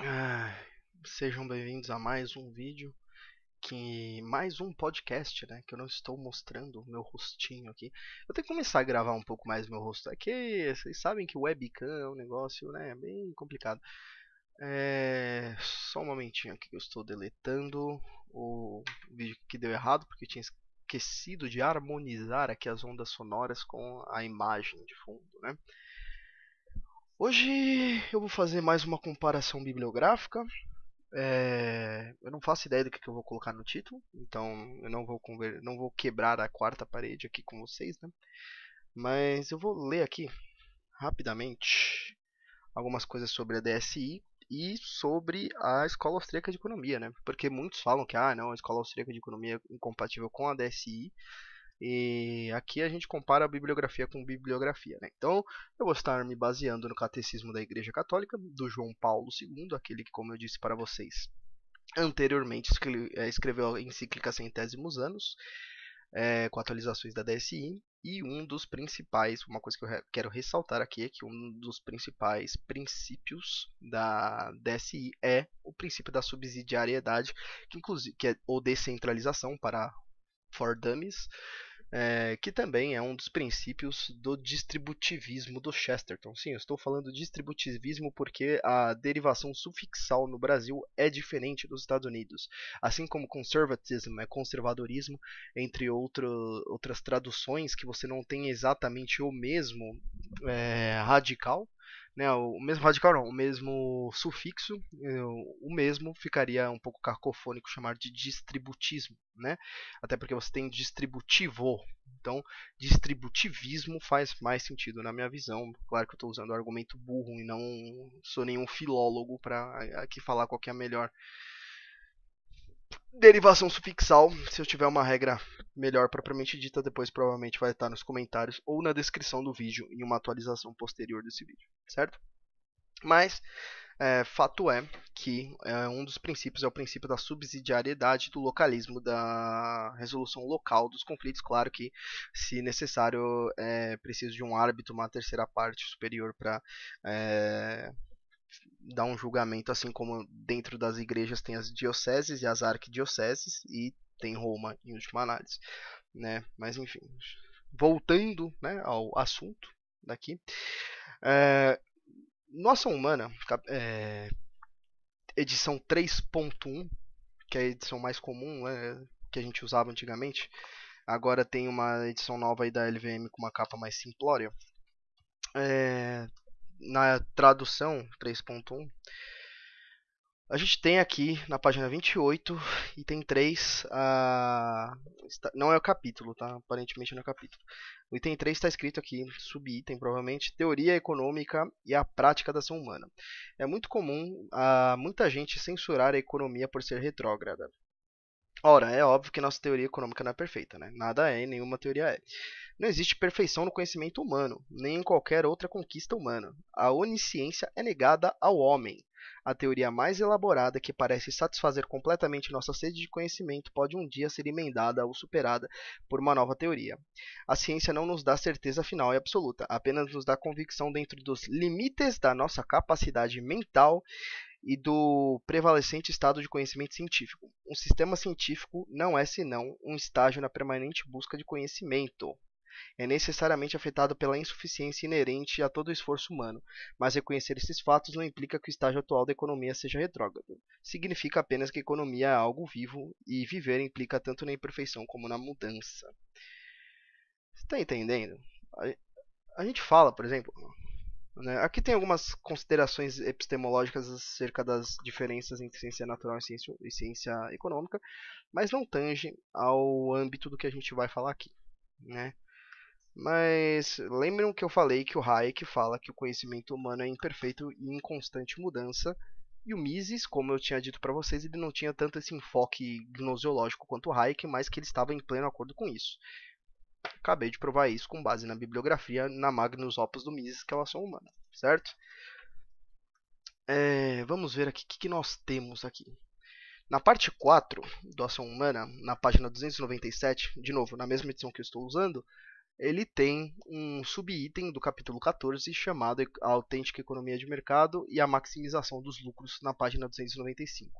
Ah, sejam bem-vindos a mais um vídeo, que mais um podcast, né? Que eu não estou mostrando o meu rostinho aqui. Eu tenho que começar a gravar um pouco mais meu rosto. aqui vocês sabem que webcam é um negócio, né? Bem complicado. É... Só um momentinho aqui que eu estou deletando o vídeo que deu errado, porque eu tinha esquecido de harmonizar aqui as ondas sonoras com a imagem de fundo, né? Hoje eu vou fazer mais uma comparação bibliográfica. É, eu não faço ideia do que, eu vou colocar no título, então eu não vou, conver... não vou quebrar a quarta parede aqui com vocês, né? Mas eu vou ler aqui rapidamente algumas coisas sobre a DSI e sobre a Escola Austríaca de Economia, né? Porque muitos falam que ah, não, a Escola Austríaca de Economia é incompatível com a DSI, e aqui a gente compara a bibliografia com bibliografia. Né? Então, eu vou estar me baseando no Catecismo da Igreja Católica, do João Paulo II, aquele que, como eu disse para vocês anteriormente, eh, escreveu a encíclica Centésimos Anos, é, com atualizações da DSI. E um dos principais, uma coisa que eu quero ressaltar aqui é que um dos principais princípios da DSI é o princípio da subsidiariedade, que inclusive que é, ou descentralização para for dummies, é, que também é um dos princípios do distributivismo do Chesterton. Sim, eu estou falando distributivismo porque a derivação sufixal no Brasil é diferente dos Estados Unidos, assim como conservatism é conservadorismo, entre outro, outras traduções que você não tem exatamente o mesmo é, radical né, o mesmo radical não, o mesmo sufixo, eh, o mesmo ficaria um pouco cacofônico chamar de distributismo, né? Até porque você tem distributivo. Então, distributivismo faz mais sentido na minha visão. Claro que eu estou usando argumento burro e não sou nenhum filólogo para eh, aqui falar qual que é a melhor derivação sufixal. Se eu tiver uma regra melhor propriamente dita, depois provavelmente vai estar nos comentários ou na descrição do vídeo em uma atualização posterior desse vídeo, certo? Mas é, fato é que é, um dos princípios é o princípio da subsidiariedade do localismo da resolução local dos conflitos. Claro que, se necessário, é preciso de um árbitro, uma terceira parte superior para é, dar um julgamento, assim como dentro das igrejas tem as dioceses e as arquidioceses, e tem Roma em última análise, né? Mas enfim, voltando né, ao assunto daqui, é, Nossa Humana, é, edição 3.1, que é a edição mais comum né, que a gente usava antigamente, agora tem uma edição nova aí da LVM com uma capa mais simplória. É, na tradução 3.1 a gente tem aqui na página 28, item 3, a... não é o capítulo, tá? Aparentemente não é o capítulo. O item 3 está escrito aqui, subitem provavelmente, teoria econômica e a prática da ação humana. É muito comum a muita gente censurar a economia por ser retrógrada. Ora, é óbvio que nossa teoria econômica não é perfeita, né? Nada é, nenhuma teoria é. Não existe perfeição no conhecimento humano, nem em qualquer outra conquista humana. A onisciência é negada ao homem. A teoria mais elaborada, que parece satisfazer completamente nossa sede de conhecimento, pode um dia ser emendada ou superada por uma nova teoria. A ciência não nos dá certeza final e absoluta, apenas nos dá convicção dentro dos limites da nossa capacidade mental e do prevalecente estado de conhecimento científico. Um sistema científico não é senão um estágio na permanente busca de conhecimento é necessariamente afetado pela insuficiência inerente a todo o esforço humano, mas reconhecer esses fatos não implica que o estágio atual da economia seja retrógrado. Significa apenas que a economia é algo vivo e viver implica tanto na imperfeição como na mudança. Você está entendendo? A gente fala, por exemplo, né, Aqui tem algumas considerações epistemológicas acerca das diferenças entre ciência natural e ciência, e ciência econômica, mas não tange ao âmbito do que a gente vai falar aqui. Né? Mas lembram que eu falei que o Hayek fala que o conhecimento humano é imperfeito e em constante mudança, e o Mises, como eu tinha dito para vocês, ele não tinha tanto esse enfoque gnosiológico quanto o Hayek, mas que ele estava em pleno acordo com isso. Acabei de provar isso com base na bibliografia na Magnus Opus do Mises, que é a ação humana, certo? É, vamos ver aqui o que, que nós temos aqui. Na parte 4 do Ação Humana, na página 297, de novo, na mesma edição que eu estou usando, ele tem um subitem do capítulo 14 chamado A Autêntica Economia de Mercado e a Maximização dos Lucros, na página 295.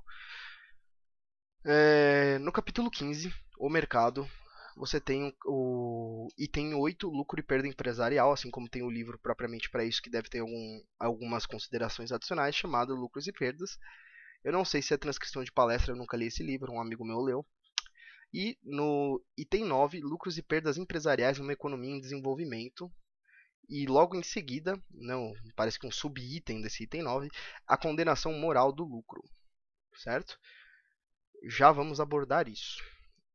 É, no capítulo 15, O Mercado, você tem o item 8, lucro e perda empresarial, assim como tem o livro propriamente para isso, que deve ter algum, algumas considerações adicionais, chamado Lucros e Perdas. Eu não sei se é transcrição de palestra, eu nunca li esse livro, um amigo meu leu. E no item 9, lucros e perdas empresariais numa economia em desenvolvimento. E logo em seguida, não, né, parece que um subitem desse item 9, a condenação moral do lucro. Certo? Já vamos abordar isso.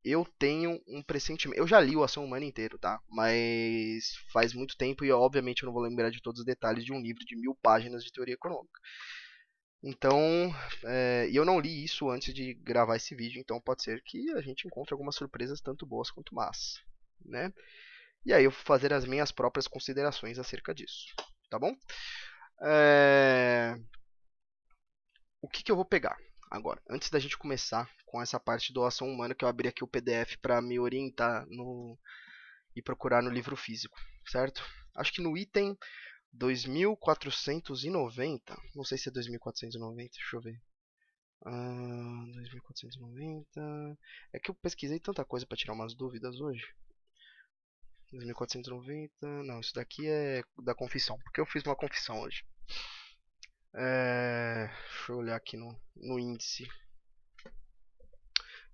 Eu tenho um pressentimento. Eu já li o Ação Humana inteiro, tá? Mas faz muito tempo e obviamente eu não vou lembrar de todos os detalhes de um livro de mil páginas de teoria econômica. Então, é, eu não li isso antes de gravar esse vídeo, então pode ser que a gente encontre algumas surpresas tanto boas quanto más, né? E aí eu vou fazer as minhas próprias considerações acerca disso, tá bom? É... O que, que eu vou pegar agora? Antes da gente começar com essa parte doação humana, que eu abri aqui o PDF para me orientar no... e procurar no livro físico, certo? Acho que no item 2490. Não sei se é 2490, deixa eu ver. Ah, 2490. É que eu pesquisei tanta coisa para tirar umas dúvidas hoje. 2490. Não, isso daqui é da confissão, porque eu fiz uma confissão hoje. É, deixa eu olhar aqui no, no índice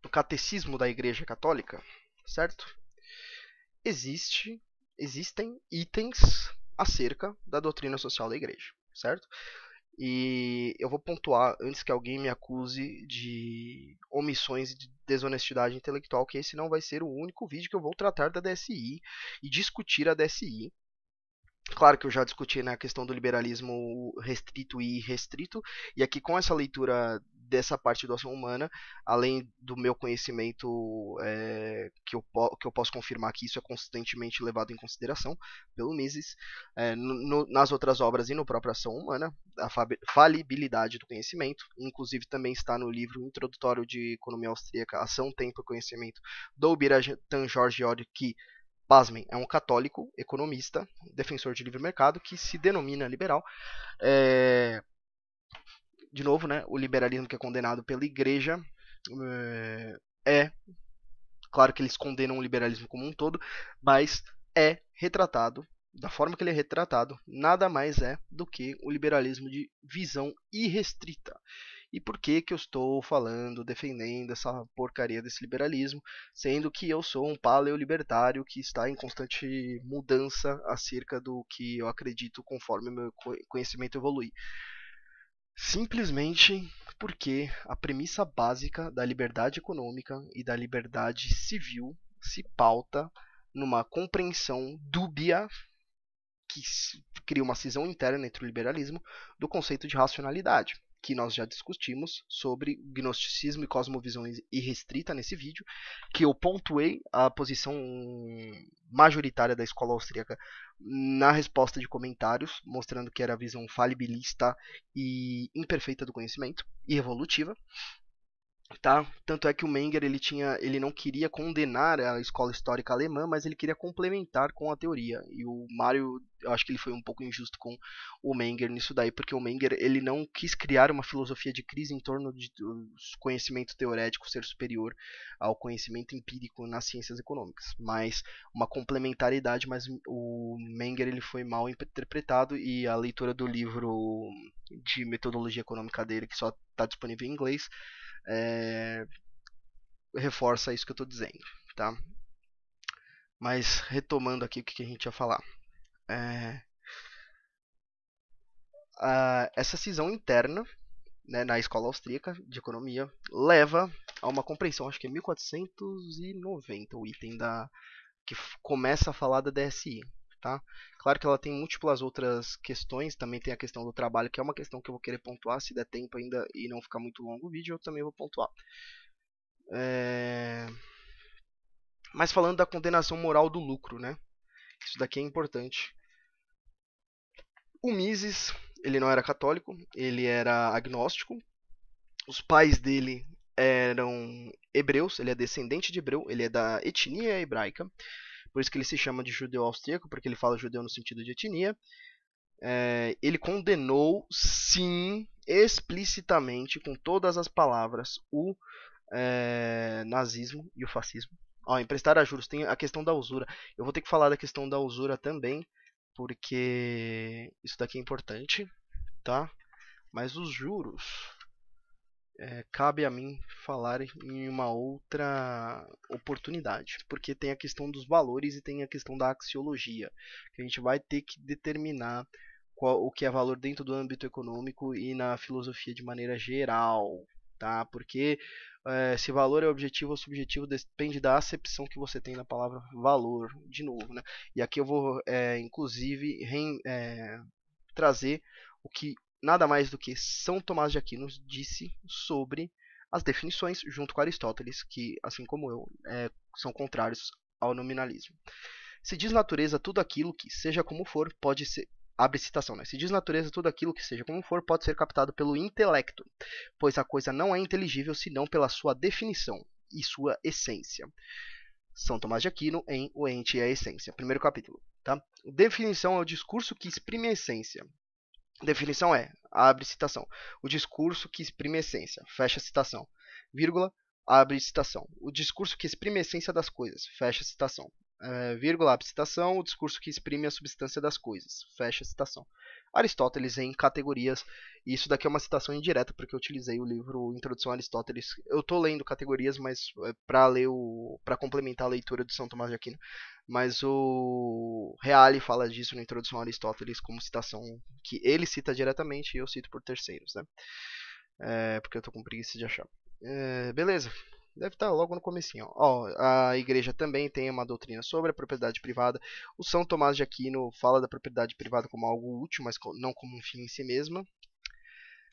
do catecismo da Igreja Católica, certo? Existe, existem itens acerca da doutrina social da igreja, certo? E eu vou pontuar antes que alguém me acuse de omissões e de desonestidade intelectual, que esse não vai ser o único vídeo que eu vou tratar da DSI e discutir a DSI. Claro que eu já discuti na né, questão do liberalismo restrito e restrito, e aqui com essa leitura dessa parte do ação humana, além do meu conhecimento é, que, eu que eu posso confirmar que isso é constantemente levado em consideração pelo Mises, é, no, nas outras obras e no próprio Ação Humana, a falibilidade do conhecimento, inclusive também está no livro introdutório de Economia Austríaca, Ação, Tempo e Conhecimento, do Biratan Jorge que pasmem, é um católico, economista, defensor de livre mercado, que se denomina liberal, é, de novo, né, o liberalismo que é condenado pela igreja eh, é, claro que eles condenam o liberalismo como um todo, mas é retratado da forma que ele é retratado, nada mais é do que o liberalismo de visão irrestrita. E por que que eu estou falando, defendendo essa porcaria desse liberalismo, sendo que eu sou um paleolibertário que está em constante mudança acerca do que eu acredito conforme meu conhecimento evolui? simplesmente porque a premissa básica da liberdade econômica e da liberdade civil se pauta numa compreensão dúbia que cria uma cisão interna entre o liberalismo do conceito de racionalidade, que nós já discutimos sobre gnosticismo e cosmovisão irrestrita nesse vídeo, que eu pontuei a posição hum, majoritária da escola austríaca na resposta de comentários, mostrando que era a visão falibilista e imperfeita do conhecimento e evolutiva tá? Tanto é que o Menger ele tinha, ele não queria condenar a escola histórica alemã, mas ele queria complementar com a teoria. E o Mário, eu acho que ele foi um pouco injusto com o Menger nisso daí, porque o Menger ele não quis criar uma filosofia de crise em torno de conhecimento teorético ser superior ao conhecimento empírico nas ciências econômicas, mas uma complementaridade, mas o Menger ele foi mal interpretado e a leitura do livro de metodologia econômica dele que só está disponível em inglês é, reforça isso que eu estou dizendo, tá? Mas retomando aqui o que a gente ia falar. É, a, essa cisão interna né, na escola austríaca de economia leva a uma compreensão, acho que é 1490 o item da que começa a falar da DSI, tá? Claro que ela tem múltiplas outras questões, também tem a questão do trabalho, que é uma questão que eu vou querer pontuar, se der tempo ainda e não ficar muito longo o vídeo, eu também vou pontuar. É... Mas falando da condenação moral do lucro, né? Isso daqui é importante. O Mises, ele não era católico, ele era agnóstico. Os pais dele eram hebreus, ele é descendente de hebreu, ele é da etnia hebraica por isso que ele se chama de judeu austríaco, porque ele fala judeu no sentido de etnia. É, ele condenou, sim, explicitamente, com todas as palavras, o é, nazismo e o fascismo. Ó, emprestar a juros, tem a questão da usura. Eu vou ter que falar da questão da usura também, porque isso daqui é importante, tá? Mas os juros, é, cabe a mim falar em uma outra oportunidade, porque tem a questão dos valores e tem a questão da axiologia, que a gente vai ter que determinar qual, o que é valor dentro do âmbito econômico e na filosofia de maneira geral, tá? Porque é, se valor é objetivo ou subjetivo depende da acepção que você tem na palavra valor, de novo, né? E aqui eu vou, é, inclusive, é, trazer o que nada mais do que São Tomás de Aquino disse sobre as definições, junto com Aristóteles, que, assim como eu, é, são contrários ao nominalismo. Se diz natureza tudo aquilo que, seja como for, pode ser. Abre citação, né? Se diz natureza tudo aquilo que, seja como for, pode ser captado pelo intelecto, pois a coisa não é inteligível senão pela sua definição e sua essência. São Tomás de Aquino em O Ente e a Essência, primeiro capítulo. Tá? Definição é o discurso que exprime a essência, Definição é, abre citação, o discurso que exprime a essência, fecha citação, vírgula, abre citação, o discurso que exprime a essência das coisas, fecha citação, é, vírgula, abre citação, o discurso que exprime a substância das coisas, fecha citação. Aristóteles em categorias. E isso daqui é uma citação indireta, porque eu utilizei o livro Introdução a Aristóteles. Eu estou lendo categorias, mas é, para ler o. para complementar a leitura de São Tomás de Aquino. Mas o Reale fala disso na Introdução a Aristóteles como citação que ele cita diretamente e eu cito por terceiros, né? É, porque eu estou com preguiça de achar. É, beleza. Deve estar tá logo no comecinho. Ó. ó, a igreja também tem uma doutrina sobre a propriedade privada. O São Tomás de Aquino fala da propriedade privada como algo útil, mas não como um fim em si mesma.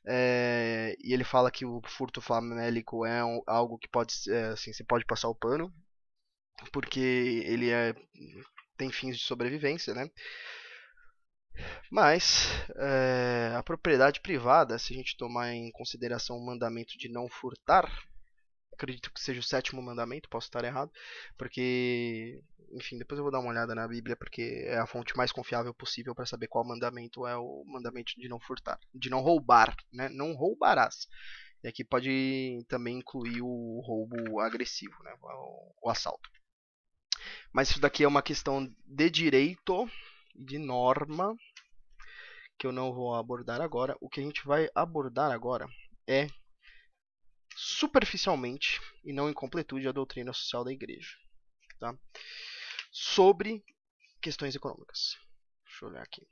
É, e ele fala que o furto famélico é um, algo que pode, é, assim, você pode passar o pano, porque ele é, tem fins de sobrevivência, né? Mas é, a propriedade privada, se a gente tomar em consideração o mandamento de não furtar, acredito que seja o sétimo mandamento, posso estar errado, porque, enfim, depois eu vou dar uma olhada na Bíblia, porque é a fonte mais confiável possível para saber qual mandamento é o mandamento de não furtar, de não roubar, né? Não roubarás. E aqui pode também incluir o roubo agressivo, né? o, o assalto. Mas isso daqui é uma questão de direito, de norma, que eu não vou abordar agora. O que a gente vai abordar agora é superficialmente e não em completude a doutrina social da igreja. Tá? Sobre questões econômicas. Deixa eu olhar aqui.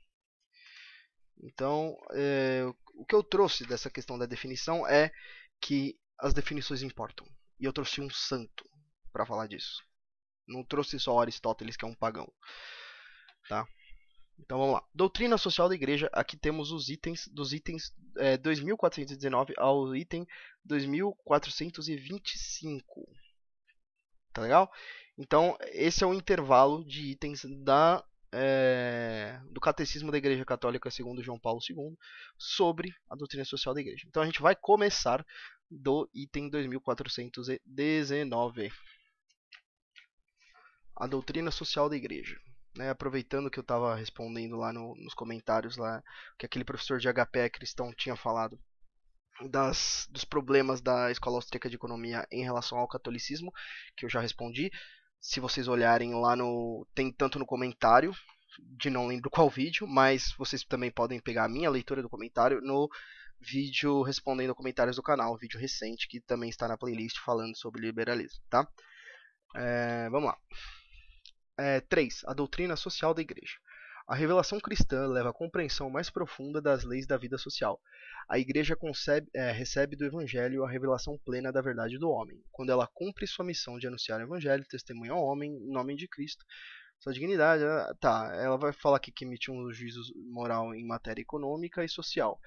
Então, é, o que eu trouxe dessa questão da definição é que as definições importam. E eu trouxe um santo para falar disso. Não trouxe só Aristóteles, que é um pagão. Tá? Então vamos lá. Doutrina social da igreja. Aqui temos os itens dos itens é, 2419 ao item 2425. Tá legal? Então, esse é o intervalo de itens da, é, do Catecismo da Igreja Católica segundo João Paulo II sobre a doutrina social da igreja. Então a gente vai começar do item 2419. A doutrina social da igreja né, aproveitando que eu estava respondendo lá no, nos comentários lá que aquele professor de HP cristão tinha falado das, dos problemas da escola austríaca de economia em relação ao catolicismo, que eu já respondi. Se vocês olharem lá no. tem tanto no comentário, de não lembro qual vídeo, mas vocês também podem pegar a minha leitura do comentário no vídeo respondendo comentários do canal, vídeo recente que também está na playlist falando sobre liberalismo, tá? É, vamos lá. É, 3. A doutrina social da Igreja. A revelação cristã leva à compreensão mais profunda das leis da vida social. A Igreja concebe, é, recebe do Evangelho a revelação plena da verdade do homem, quando ela cumpre sua missão de anunciar o Evangelho, testemunha ao homem, em nome de Cristo, sua dignidade. Ah, tá, ela vai falar aqui que emitiu um juízo moral em matéria econômica e social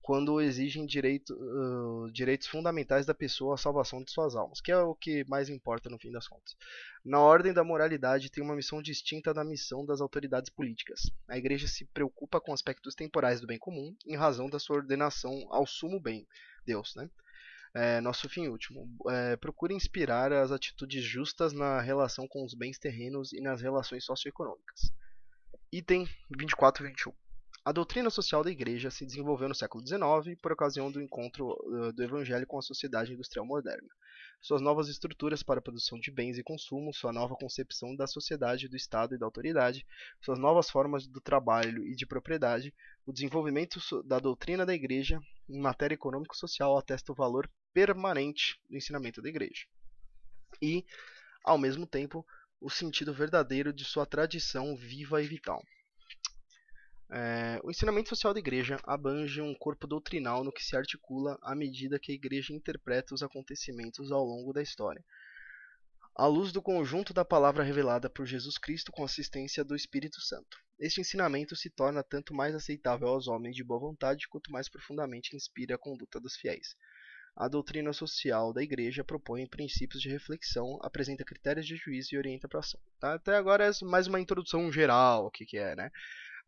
quando exigem direito, uh, direitos fundamentais da pessoa à salvação de suas almas, que é o que mais importa no fim das contas. Na ordem da moralidade tem uma missão distinta da missão das autoridades políticas. A igreja se preocupa com aspectos temporais do bem comum em razão da sua ordenação ao sumo bem, Deus, né? É, nosso fim último. É, inspirar as atitudes justas na relação com os bens terrenos e nas relações socioeconômicas. Item 24 e 21. A doutrina social da Igreja se desenvolveu no século XIX por ocasião do encontro eh, do Evangelho com a sociedade industrial moderna. Suas novas estruturas para a produção de bens e consumo, sua nova concepção da sociedade, do Estado e da autoridade, suas novas formas do trabalho e de propriedade, o desenvolvimento da doutrina da Igreja em matéria econômico-social atesta o valor permanente do ensinamento da Igreja. E, ao mesmo tempo, o sentido verdadeiro de sua tradição viva e vital. É, o ensinamento social da igreja abrange um corpo doutrinal no que se articula à medida que a igreja interpreta os acontecimentos ao longo da história. À luz do conjunto da palavra revelada por Jesus Cristo com assistência do Espírito Santo. Este ensinamento se torna tanto mais aceitável aos homens de boa vontade quanto mais profundamente inspira a conduta dos fiéis. A doutrina social da igreja propõe princípios de reflexão, apresenta critérios de juízo e orienta para ação. Tá? Até agora é mais uma introdução geral, o que, que é, né?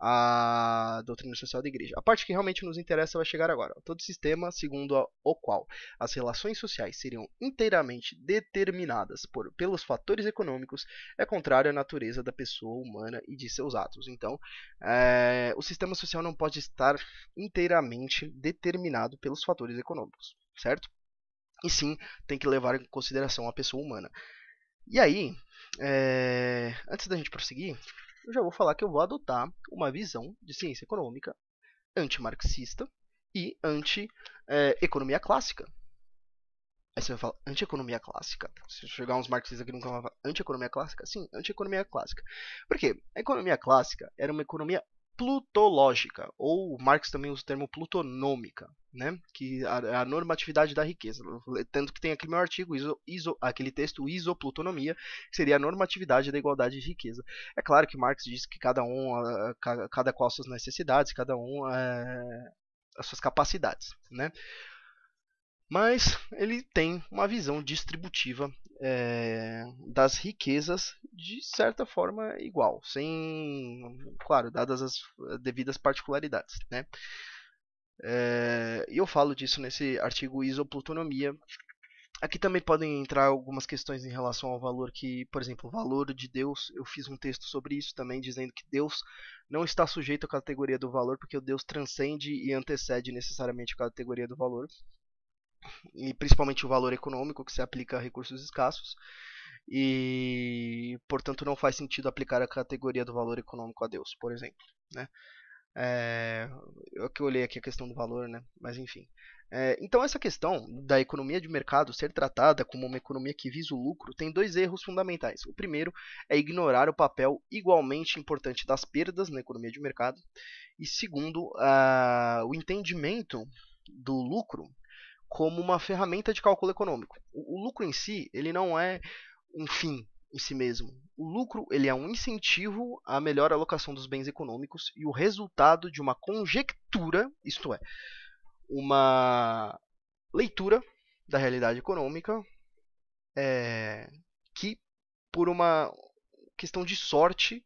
a doutrina social da igreja. A parte que realmente nos interessa vai chegar agora. Todo sistema segundo o qual as relações sociais seriam inteiramente determinadas por, pelos fatores econômicos é contrário à natureza da pessoa humana e de seus atos. Então, é, o sistema social não pode estar inteiramente determinado pelos fatores econômicos, certo? E sim, tem que levar em consideração a pessoa humana. E aí, é, antes da gente prosseguir, eu já vou falar que eu vou adotar uma visão de ciência econômica antimarxista e anti-economia é, clássica. Aí você vai falar anti-economia clássica. Se chegar uns marxistas que nunca falavam anti-economia clássica, sim, anti-economia clássica. Por quê? A economia clássica era uma economia plutológica, ou Marx também usa o termo plutonômica, né? que é a, é a normatividade da riqueza. Tanto que tem aquele meu artigo, iso, iso, aquele texto isoplutonomia, que seria a normatividade da igualdade de riqueza. É claro que Marx diz que cada um, cada qual suas necessidades, cada um é, as suas capacidades. Né? mas ele tem uma visão distributiva é, das riquezas de certa forma igual, sem, claro, dadas as eh, devidas particularidades, né? É, eu falo disso nesse artigo isoplutonomia. Aqui também podem entrar algumas questões em relação ao valor que, por exemplo, o valor de Deus. Eu fiz um texto sobre isso também, dizendo que Deus não está sujeito à categoria do valor, porque o Deus transcende e antecede necessariamente a categoria do valor e principalmente o valor econômico que se aplica a recursos escassos e portanto não faz sentido aplicar a categoria do valor econômico a Deus, por exemplo, né? É, é eu que olhei aqui a questão do valor, né? Mas enfim. É, então essa questão da economia de mercado ser tratada como uma economia que visa o lucro tem dois erros fundamentais. O primeiro é ignorar o papel igualmente importante das perdas na economia de mercado e segundo, o entendimento do lucro como uma ferramenta de cálculo econômico. O, o lucro em si, ele não é um fim em si mesmo. O lucro ele é um incentivo à melhor alocação dos bens econômicos e o resultado de uma conjectura, isto é, uma leitura da realidade econômica é, que, por uma questão de sorte,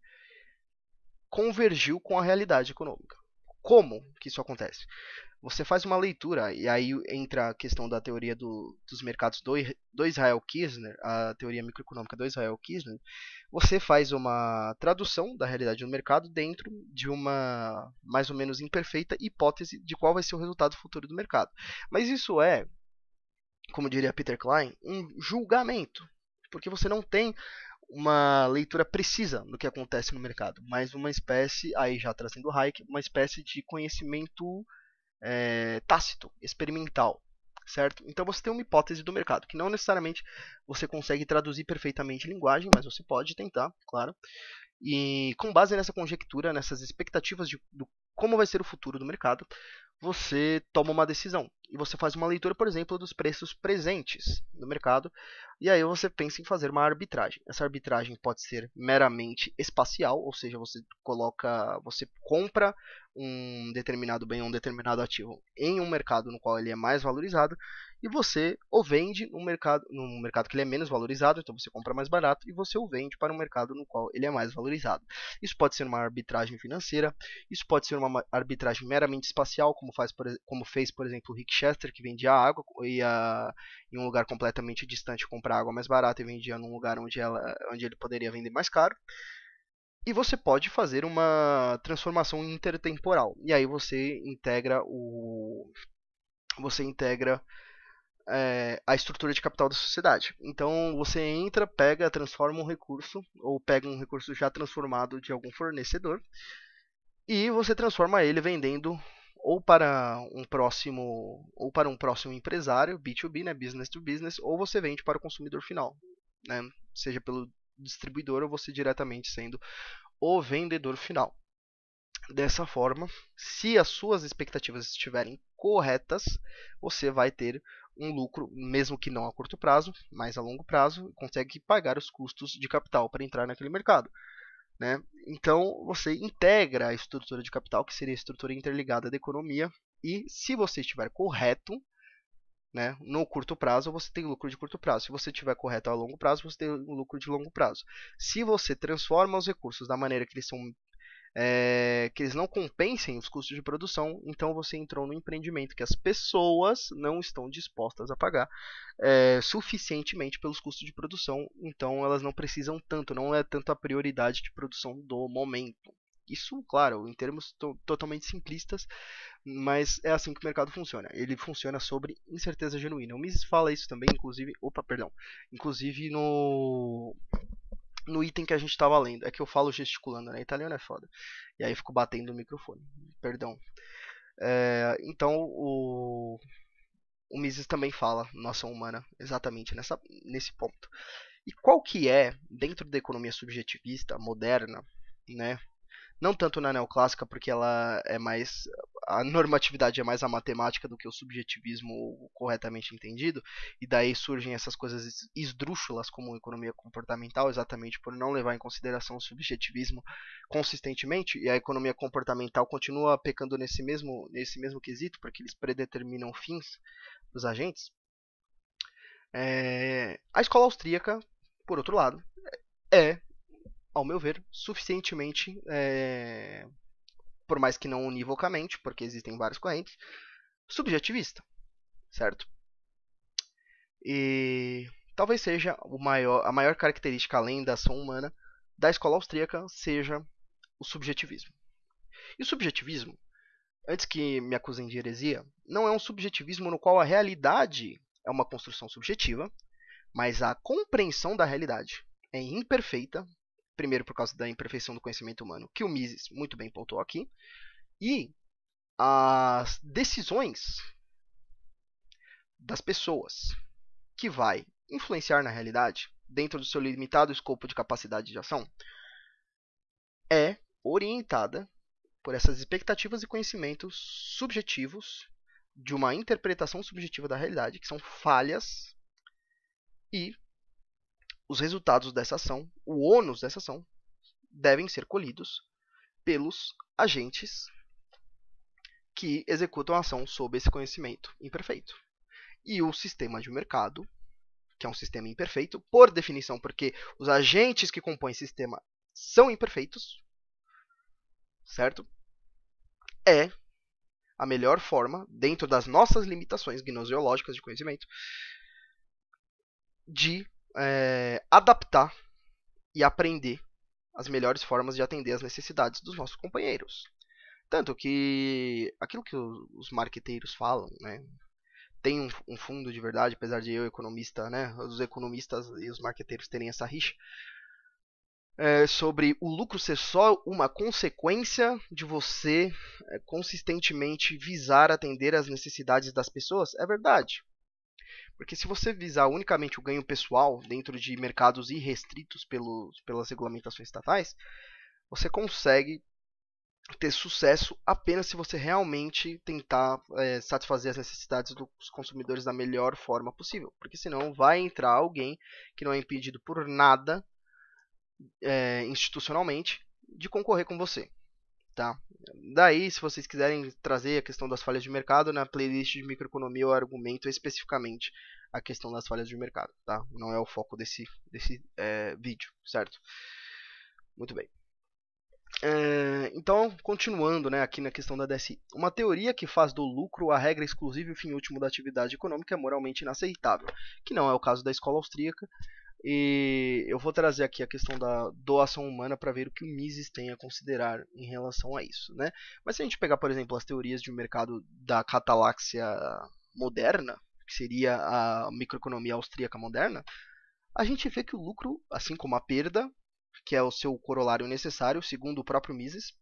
convergiu com a realidade econômica. Como que isso acontece? você faz uma leitura, e aí entra a questão da teoria do, dos mercados do, do Israel Kirchner, a teoria microeconômica do Israel Kirchner, você faz uma tradução da realidade do mercado dentro de uma mais ou menos imperfeita hipótese de qual vai ser o resultado futuro do mercado. Mas isso é, como diria Peter Klein, um julgamento, porque você não tem uma leitura precisa do que acontece no mercado, mas uma espécie, aí já trazendo Hayek, uma espécie de conhecimento é, tácito, experimental, certo? Então você tem uma hipótese do mercado, que não necessariamente você consegue traduzir perfeitamente em linguagem, mas você pode tentar, claro. E com base nessa conjectura, nessas expectativas de como vai ser o futuro do mercado, você toma uma decisão. E você faz uma leitura, por exemplo, dos preços presentes no mercado, e aí você pensa em fazer uma arbitragem. Essa arbitragem pode ser meramente espacial, ou seja, você coloca, você compra um determinado bem ou um determinado ativo em um mercado no qual ele é mais valorizado e você o vende no mercado, num mercado que ele é menos valorizado, então você compra mais barato e você o vende para um mercado no qual ele é mais valorizado. Isso pode ser uma arbitragem financeira, isso pode ser uma arbitragem meramente espacial, como, faz, como fez, por exemplo, o Rick Chester, que vendia água e a, em um lugar completamente distante comprar água mais barata e vendia num lugar onde, ela, onde ele poderia vender mais caro e você pode fazer uma transformação intertemporal. E aí você integra o você integra é, a estrutura de capital da sociedade. Então você entra, pega, transforma um recurso, ou pega um recurso já transformado de algum fornecedor, e você transforma ele vendendo ou para um próximo ou para um próximo empresário, B2B, né, business to business, ou você vende para o consumidor final, né, seja pelo distribuidor ou você diretamente sendo o vendedor final. Dessa forma, se as suas expectativas estiverem corretas, você vai ter um lucro, mesmo que não a curto prazo, mas a longo prazo, consegue pagar os custos de capital para entrar naquele mercado. Né? Então, você integra a estrutura de capital, que seria a estrutura interligada da economia, e se você estiver correto, né, no curto prazo, você tem lucro de curto prazo. Se você estiver correto a longo prazo, você tem um lucro de longo prazo. Se você transforma os recursos da maneira que eles são é, que eles não compensem os custos de produção, então você entrou no empreendimento que as pessoas não estão dispostas a pagar é, suficientemente pelos custos de produção, então elas não precisam tanto, não é tanto a prioridade de produção do momento. Isso, claro, em termos to totalmente simplistas, mas é assim que o mercado funciona. Ele funciona sobre incerteza genuína. O Mises fala isso também, inclusive, opa, perdão, inclusive no no item que a gente estava lendo. É que eu falo gesticulando, né? Italiano é foda. E aí fico batendo o microfone. Perdão. É, então o, o Mises também fala noção humana exatamente nessa, nesse ponto. E qual que é, dentro da economia subjetivista moderna, né? Não tanto na neoclássica, porque ela é mais a normatividade é mais a matemática do que o subjetivismo corretamente entendido, e daí surgem essas coisas esdrúxulas como economia comportamental, exatamente por não levar em consideração o subjetivismo consistentemente, e a economia comportamental continua pecando nesse mesmo, nesse mesmo quesito, porque eles predeterminam fins dos agentes. É... A escola austríaca, por outro lado, é, ao meu ver, suficientemente. É por mais que não univocamente, porque existem várias correntes, subjetivista, certo? E talvez seja maior, a maior característica além da ação humana da escola austríaca seja o subjetivismo. E o subjetivismo, antes que me acusem de heresia, não é um subjetivismo no qual a realidade é uma construção subjetiva, mas a compreensão da realidade é imperfeita primeiro por causa da imperfeição do conhecimento humano, que o Mises muito bem pontuou aqui, e as decisões das pessoas que vai influenciar na realidade, dentro do seu limitado escopo de capacidade de ação, é orientada por essas expectativas e conhecimentos subjetivos de uma interpretação subjetiva da realidade, que são falhas e os resultados dessa ação, o ônus dessa ação, devem ser colhidos pelos agentes que executam a ação sob esse conhecimento imperfeito. E o sistema de mercado, que é um sistema imperfeito, por definição, porque os agentes que compõem o sistema são imperfeitos, certo? É a melhor forma, dentro das nossas limitações gnoseológicas de conhecimento, de é, adaptar e aprender as melhores formas de atender às necessidades dos nossos companheiros. Tanto que aquilo que os marqueteiros falam, né, tem um, um, fundo de verdade, apesar de eu, economista, né, os economistas e os marqueteiros terem essa rixa, é, sobre o lucro ser só uma consequência de você é, consistentemente visar atender às necessidades das pessoas, é verdade. Porque se você visar unicamente o ganho pessoal dentro de mercados irrestritos pelos, pelas regulamentações estatais, você consegue ter sucesso apenas se você realmente tentar é, satisfazer as necessidades dos consumidores da melhor forma possível. Porque senão vai entrar alguém que não é impedido por nada é, institucionalmente de concorrer com você. Tá? Daí, se vocês quiserem trazer a questão das falhas de mercado, na playlist de microeconomia eu argumento especificamente a questão das falhas de mercado, tá? Não é o foco desse, desse é, vídeo, certo? Muito bem. É, então, continuando né, aqui na questão da DSI. Uma teoria que faz do lucro a regra exclusiva e o fim último da atividade econômica é moralmente inaceitável, que não é o caso da escola austríaca, e eu vou trazer aqui a questão da doação humana para ver o que o Mises tem a considerar em relação a isso. Né? Mas se a gente pegar, por exemplo, as teorias de mercado da cataláxia moderna, que seria a microeconomia austríaca moderna, a gente vê que o lucro, assim como a perda, que é o seu corolário necessário, segundo o próprio Mises,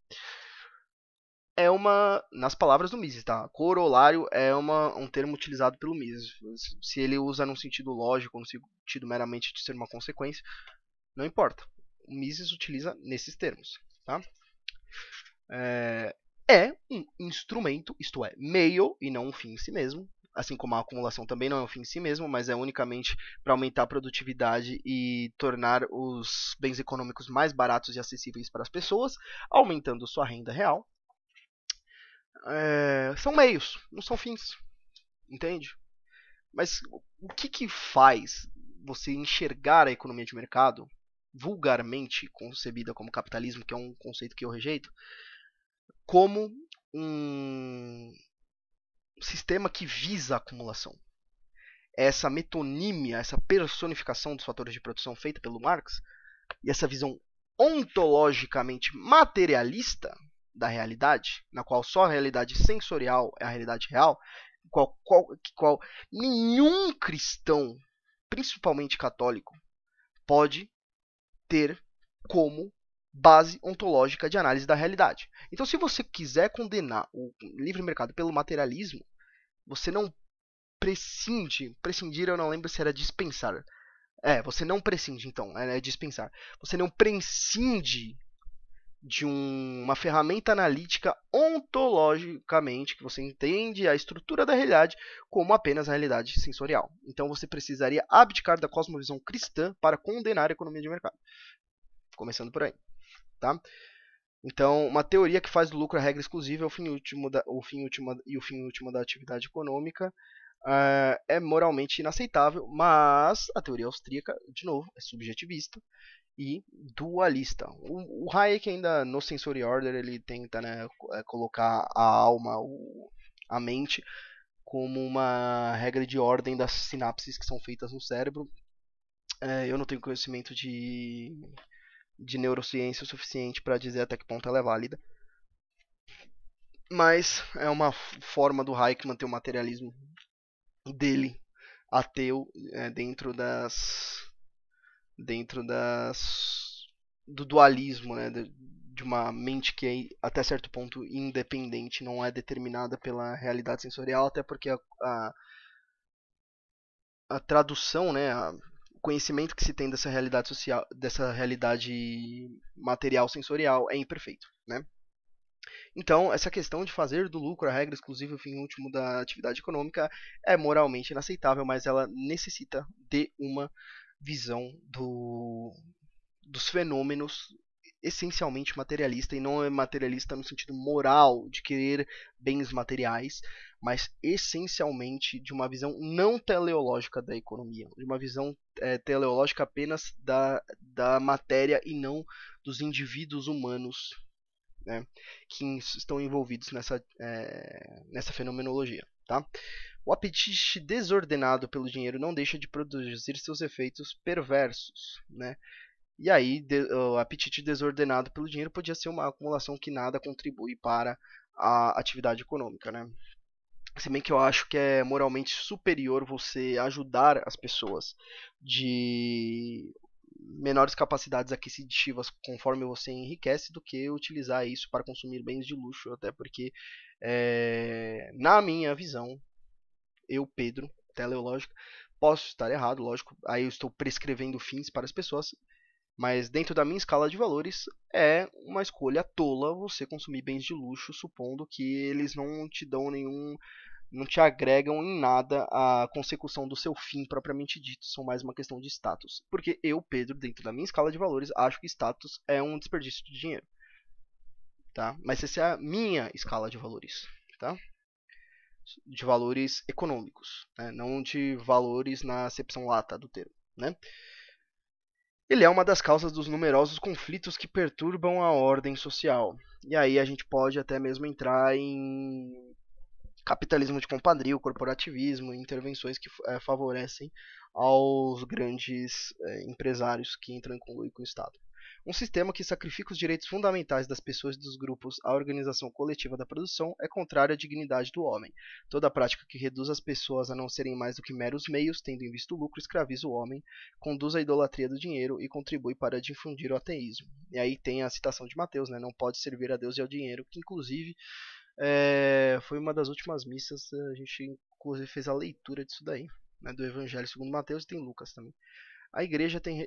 é uma, nas palavras do Mises, tá? Corolário é uma, um termo utilizado pelo Mises. Se ele usa num sentido lógico, num sentido meramente de ser uma consequência, não importa. O Mises utiliza nesses termos, tá? É, é um instrumento, isto é, meio e não um fim em si mesmo. Assim como a acumulação também não é um fim em si mesmo, mas é unicamente para aumentar a produtividade e tornar os bens econômicos mais baratos e acessíveis para as pessoas, aumentando sua renda real é, são meios, não são fins. Entende? Mas o que, que faz você enxergar a economia de mercado, vulgarmente concebida como capitalismo, que é um conceito que eu rejeito, como um sistema que visa a acumulação? É essa metonímia, essa personificação dos fatores de produção feita pelo Marx, e essa visão ontologicamente materialista da realidade, na qual só a realidade sensorial é a realidade real, qual, qual, qual nenhum cristão, principalmente católico, pode ter como base ontológica de análise da realidade. Então, se você quiser condenar o livre mercado pelo materialismo, você não prescinde, prescindir eu não lembro se era dispensar. É, você não prescinde, então, né, é dispensar. Você não prescinde de um, uma ferramenta analítica ontologicamente, que você entende a estrutura da realidade como apenas a realidade sensorial. Então você precisaria abdicar da cosmovisão cristã para condenar a economia de mercado. Começando por aí. Tá? Então, uma teoria que faz do lucro a regra exclusiva, é o fim último da, o fim último, e o fim último da atividade econômica, eh, é moralmente inaceitável, mas a teoria austríaca, de novo, é subjetivista e dualista. O, o Hayek ainda no Sensory Order ele tenta né, eh, colocar a alma, o, a mente, como uma regra de ordem das sinapses que são feitas no cérebro. É, eu não tenho conhecimento de, de neurociência o suficiente para dizer até que ponto ela é válida. Mas é uma forma do Hayek manter o materialismo dele ateu é, dentro das dentro das, do dualismo, né, de uma mente que é até certo ponto independente, não é determinada pela realidade sensorial, até porque a, a, a tradução, né, a, o conhecimento que se tem dessa realidade social, dessa realidade material sensorial é imperfeito, né? Então, essa questão de fazer do lucro a regra exclusiva e o fim último da atividade econômica é moralmente inaceitável, mas ela necessita de uma visão do, dos fenômenos essencialmente materialista, e não é materialista no sentido moral, de querer bens materiais, mas essencialmente de uma visão não teleológica da economia, de uma visão é, teleológica apenas da, da matéria e não dos indivíduos humanos né, que estão envolvidos nessa, é, nessa fenomenologia. Tá? O apetite desordenado pelo dinheiro não deixa de produzir seus efeitos perversos. Né? E aí, de, o apetite desordenado pelo dinheiro podia ser uma acumulação que nada contribui para a atividade econômica. Né? Se bem que eu acho que é moralmente superior você ajudar as pessoas de menores capacidades aquisitivas conforme você enriquece do que utilizar isso para consumir bens de luxo, até porque é, na minha visão, eu, Pedro, teleológico, posso estar errado, lógico, aí eu estou prescrevendo fins para as pessoas, mas dentro da minha escala de valores, é uma escolha tola você consumir bens de luxo, supondo que eles não te dão nenhum. não te agregam em nada a consecução do seu fim propriamente dito, são mais uma questão de status. Porque eu, Pedro, dentro da minha escala de valores, acho que status é um desperdício de dinheiro tá? Mas essa é a minha escala de valores, tá? De valores econômicos, né? não de valores na acepção lata do termo, né? Ele é uma das causas dos numerosos conflitos que perturbam a ordem social. E aí a gente pode até mesmo entrar em capitalismo de compadrio, corporativismo, intervenções que é, favorecem aos grandes é, empresários que entram em conluio com o Estado. Um sistema que sacrifica os direitos fundamentais das pessoas e dos grupos à organização coletiva da produção é contrário à dignidade do homem. Toda prática que reduz as pessoas a não serem mais do que meros meios, tendo em vista o lucro, escraviza o homem, conduz à idolatria do dinheiro e contribui para difundir o ateísmo. E aí tem a citação de Mateus, né? Não pode servir a Deus e ao dinheiro, que inclusive é, foi uma das últimas missas, a gente inclusive fez a leitura disso daí, né? do Evangelho segundo Mateus e tem Lucas também. A igreja tem.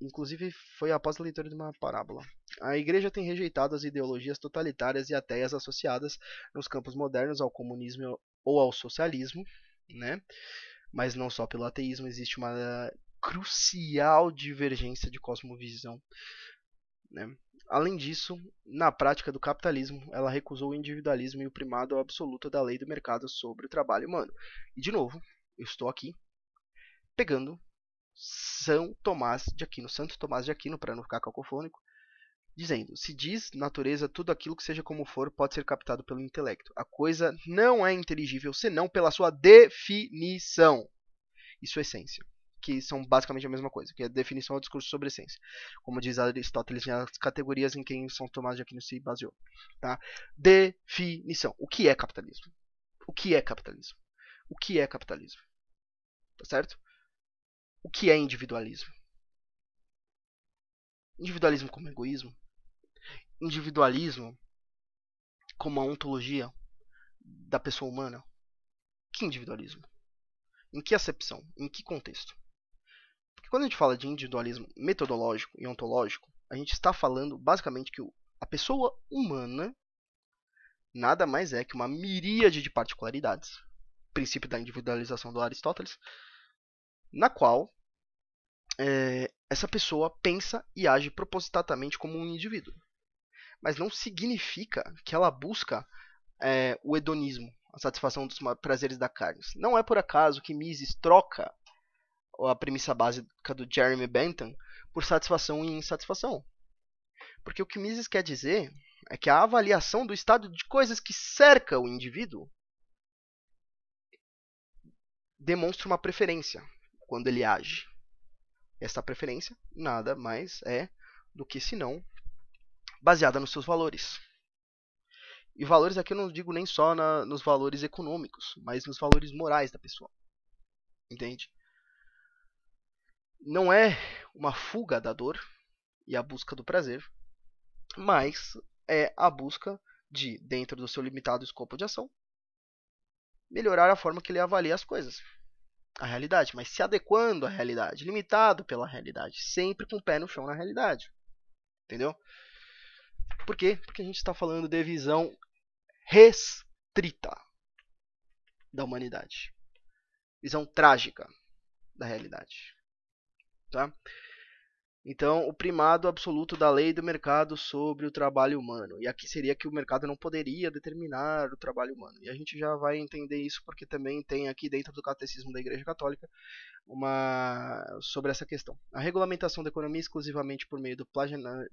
Inclusive, foi após a leitura de uma parábola. A igreja tem rejeitado as ideologias totalitárias e ateias associadas nos campos modernos ao comunismo ou ao socialismo, né? Mas não só pelo ateísmo, existe uma crucial divergência de cosmovisão. Né? Além disso, na prática do capitalismo, ela recusou o individualismo e o primado absoluto da lei do mercado sobre o trabalho humano. E de novo, eu estou aqui pegando são Tomás de Aquino, Santo Tomás de Aquino, para não ficar cacofônico, dizendo: Se diz natureza, tudo aquilo que seja como for pode ser captado pelo intelecto. A coisa não é inteligível senão pela sua definição e sua é essência, que são basicamente a mesma coisa, que a definição é o discurso sobre essência, como diz Aristóteles nas categorias em que São Tomás de Aquino se baseou. Tá? Definição: O que é capitalismo? O que é capitalismo? O que é capitalismo? Tá certo? O que é individualismo? Individualismo como egoísmo? Individualismo como a ontologia da pessoa humana? Que individualismo? Em que acepção? Em que contexto? Porque quando a gente fala de individualismo metodológico e ontológico, a gente está falando basicamente que a pessoa humana nada mais é que uma miríade de particularidades. O princípio da individualização do Aristóteles, na qual é, essa pessoa pensa e age propositadamente como um indivíduo. Mas não significa que ela busca é, o hedonismo, a satisfação dos prazeres da carne. Não é por acaso que Mises troca a premissa básica do Jeremy Bentham por satisfação e insatisfação. Porque o que Mises quer dizer é que a avaliação do estado de coisas que cerca o indivíduo demonstra uma preferência, quando ele age. Esta preferência nada mais é do que senão baseada nos seus valores. E valores aqui eu não digo nem só na, nos valores econômicos, mas nos valores morais da pessoa. Entende? Não é uma fuga da dor e a busca do prazer, mas é a busca de, dentro do seu limitado escopo de ação, melhorar a forma que ele avalia as coisas a realidade, mas se adequando à realidade, limitado pela realidade, sempre com o pé no chão na realidade. Entendeu? Por quê? Porque a gente está falando de visão restrita da humanidade. Visão trágica da realidade. Tá? Então, o primado absoluto da lei do mercado sobre o trabalho humano. E aqui seria que o mercado não poderia determinar o trabalho humano. E a gente já vai entender isso porque também tem aqui dentro do catecismo da Igreja Católica uma sobre essa questão. A regulamentação da economia exclusivamente por meio do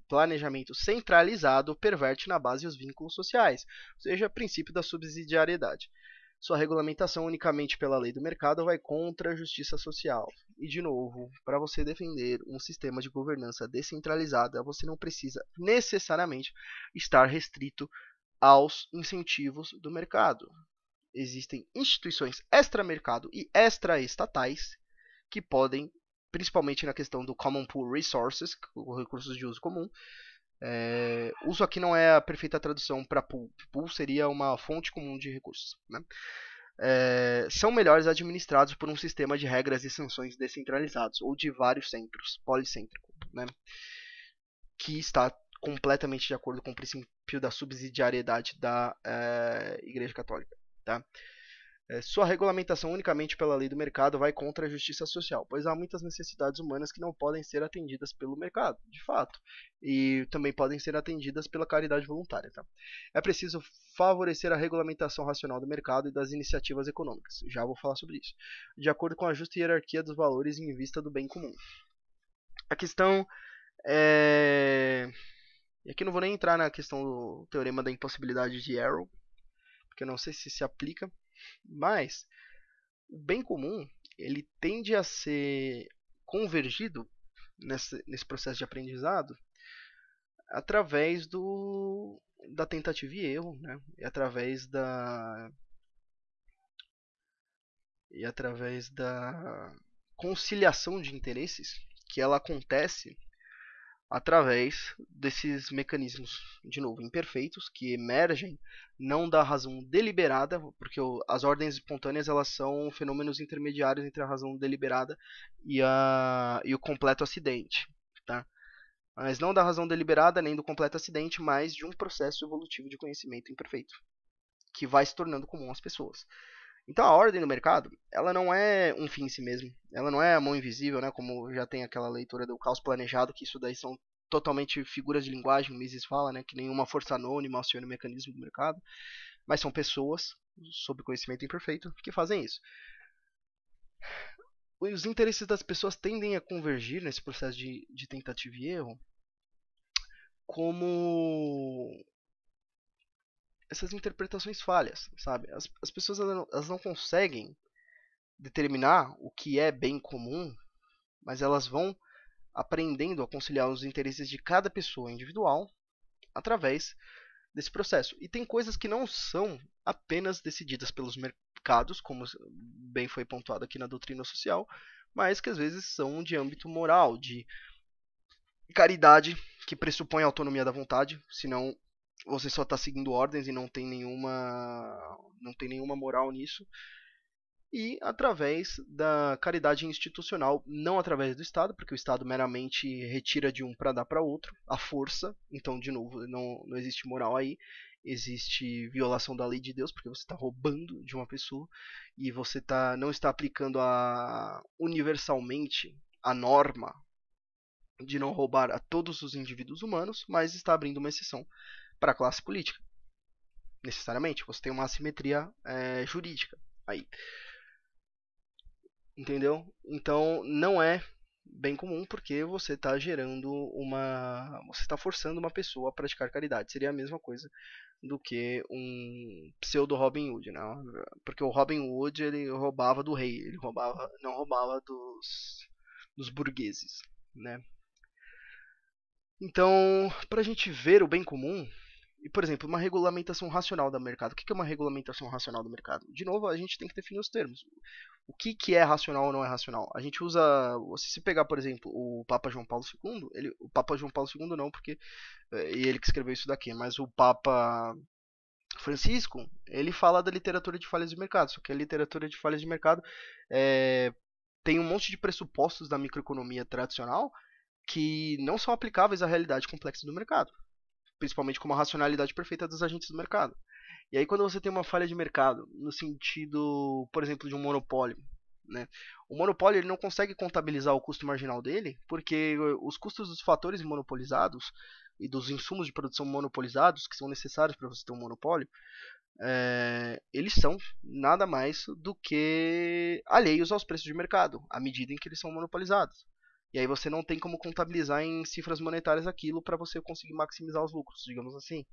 planejamento centralizado perverte na base os vínculos sociais, ou seja, o princípio da subsidiariedade. Sua regulamentação unicamente pela lei do mercado vai contra a justiça social. E, de novo, para você defender um sistema de governança descentralizada, você não precisa necessariamente estar restrito aos incentivos do mercado. Existem instituições extra-mercado e extra-estatais que podem, principalmente na questão do Common Pool Resources, recursos de uso comum, é, uso aqui não é a perfeita tradução para pool. Pool seria uma fonte comum de recursos. Né? É, são melhores administrados por um sistema de regras e sanções descentralizados ou de vários centros, policêntrico, né? que está completamente de acordo com o princípio da subsidiariedade da é, Igreja Católica. Tá? É, sua regulamentação unicamente pela lei do mercado vai contra a justiça social, pois há muitas necessidades humanas que não podem ser atendidas pelo mercado, de fato, e também podem ser atendidas pela caridade voluntária. Tá? É preciso favorecer a regulamentação racional do mercado e das iniciativas econômicas, já vou falar sobre isso, de acordo com a justa hierarquia dos valores em vista do bem comum. A questão é. E aqui não vou nem entrar na questão do teorema da impossibilidade de Arrow, porque eu não sei se se aplica mas o bem comum ele tende a ser convergido nesse, nesse processo de aprendizado através do, da tentativa e erro, né? E através da e através da conciliação de interesses que ela acontece através desses mecanismos, de novo, imperfeitos, que emergem não da razão deliberada, porque as ordens espontâneas elas são fenômenos intermediários entre a razão deliberada e, a, e o completo acidente. Tá? Mas não da razão deliberada nem do completo acidente, mas de um processo evolutivo de conhecimento imperfeito, que vai se tornando comum às pessoas. Então a ordem do mercado, ela não é um fim em si mesmo. Ela não é a mão invisível, né? Como já tem aquela leitura do caos planejado, que isso daí são totalmente figuras de linguagem, o Mises fala, né? Que nenhuma força anônima aciona o mecanismo do mercado. Mas são pessoas, sob conhecimento imperfeito, que fazem isso. Os interesses das pessoas tendem a convergir nesse processo de, de tentativa e erro como essas interpretações falhas, sabe? As, as pessoas elas não, elas não conseguem determinar o que é bem comum, mas elas vão aprendendo a conciliar os interesses de cada pessoa individual através desse processo. E tem coisas que não são apenas decididas pelos mercados, como bem foi pontuado aqui na doutrina social, mas que às vezes são de âmbito moral, de caridade, que pressupõe a autonomia da vontade, senão você só está seguindo ordens e não tem nenhuma não tem nenhuma moral nisso e através da caridade institucional, não através do Estado, porque o Estado meramente retira de um para dar para outro, a força. Então, de novo, não, não existe moral aí, existe violação da lei de Deus, porque você está roubando de uma pessoa e você tá, não está aplicando a, universalmente a norma de não roubar a todos os indivíduos humanos, mas está abrindo uma exceção para a classe política. Necessariamente, você tem uma assimetria é, jurídica aí. Entendeu? Então, não é bem comum porque você está gerando uma. Você está forçando uma pessoa a praticar caridade. Seria a mesma coisa do que um pseudo Robin Hood, né? Porque o Robin Hood ele roubava do rei, ele roubava, não roubava dos, dos burgueses, né? Então, para a gente ver o bem comum, e, por exemplo, uma regulamentação racional do mercado. O que é uma regulamentação racional do mercado? De novo, a gente tem que definir os termos. O que, que é racional ou não é racional? A gente usa. Se você pegar, por exemplo, o Papa João Paulo II, ele, o Papa João Paulo II não, porque é ele que escreveu isso daqui, mas o Papa Francisco, ele fala da literatura de falhas de mercado. Só que a literatura de falhas de mercado é, tem um monte de pressupostos da microeconomia tradicional que não são aplicáveis à realidade complexa do mercado principalmente como a racionalidade perfeita dos agentes do mercado. E aí quando você tem uma falha de mercado, no sentido, por exemplo, de um monopólio, né? O monopólio ele não consegue contabilizar o custo marginal dele, porque eh, os custos dos fatores monopolizados e dos insumos de produção monopolizados, que são necessários para você ter um monopólio, é, eles são nada mais do que alheios aos preços de mercado, à medida em que eles são monopolizados. E aí você não tem como contabilizar em cifras monetárias aquilo para você conseguir maximizar os lucros, digamos assim.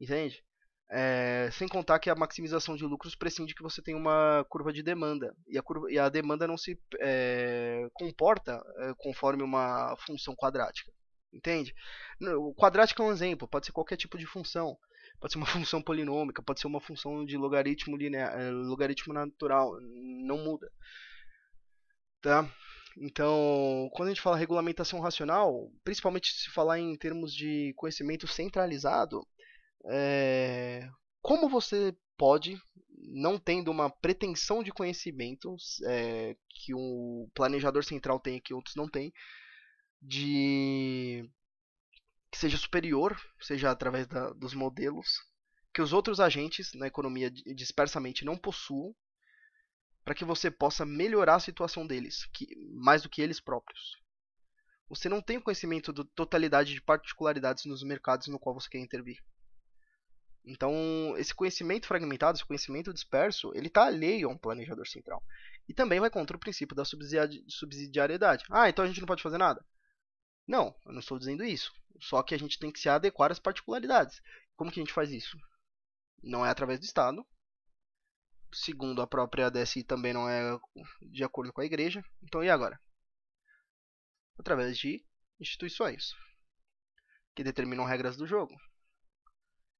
Entende? É, sem contar que a maximização de lucros prescinde que você tenha uma curva de demanda. E a, curva, e a demanda não se é, comporta é, conforme uma função quadrática. Entende? O quadrático é um exemplo, pode ser qualquer tipo de função. Pode ser uma função polinômica, pode ser uma função de logaritmo, linear, é, logaritmo natural, não muda. Tá? Então, quando a gente fala regulamentação racional, principalmente se falar em termos de conhecimento centralizado, é... como você pode, não tendo uma pretensão de conhecimento é, que o planejador central tem e que outros não têm, de que seja superior, seja através da, dos modelos, que os outros agentes na economia dispersamente não possuam, para que você possa melhorar a situação deles, que, mais do que eles próprios. Você não tem o conhecimento da totalidade de particularidades nos mercados no qual você quer intervir. Então, esse conhecimento fragmentado, esse conhecimento disperso, ele está alheio a um planejador central. E também vai contra o princípio da subsidiariedade. Ah, então a gente não pode fazer nada? Não, eu não estou dizendo isso. Só que a gente tem que se adequar às particularidades. Como que a gente faz isso? Não é através do Estado, segundo a própria DSI, também não é de acordo com a igreja. Então, e agora? Através de instituições que determinam regras do jogo,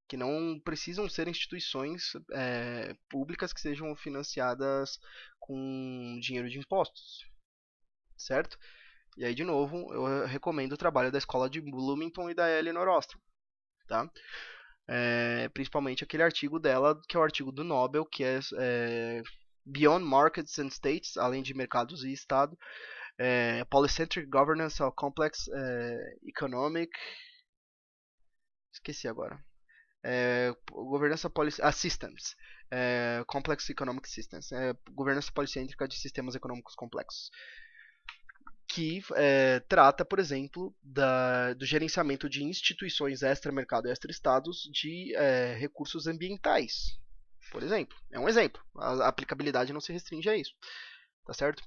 que não precisam ser instituições é, públicas que sejam financiadas com dinheiro de impostos, certo? E aí, de novo, eu recomendo o trabalho da escola de Bloomington e da Eleanor Ostrom, tá? É, principalmente aquele artigo dela, que é o artigo do Nobel, que é, é Beyond Markets and States, além de mercados e Estado, é, Polycentric Governance of Complex é, Economic... Esqueci agora. É, governança policy, ah, Systems, é, Complex Economic Systems, governança policêntrica de sistemas econômicos complexos que é, trata, por exemplo, da, do gerenciamento de instituições extra-mercado e extra-estados de é, recursos ambientais, por exemplo. É um exemplo. A aplicabilidade não se restringe a isso, tá certo?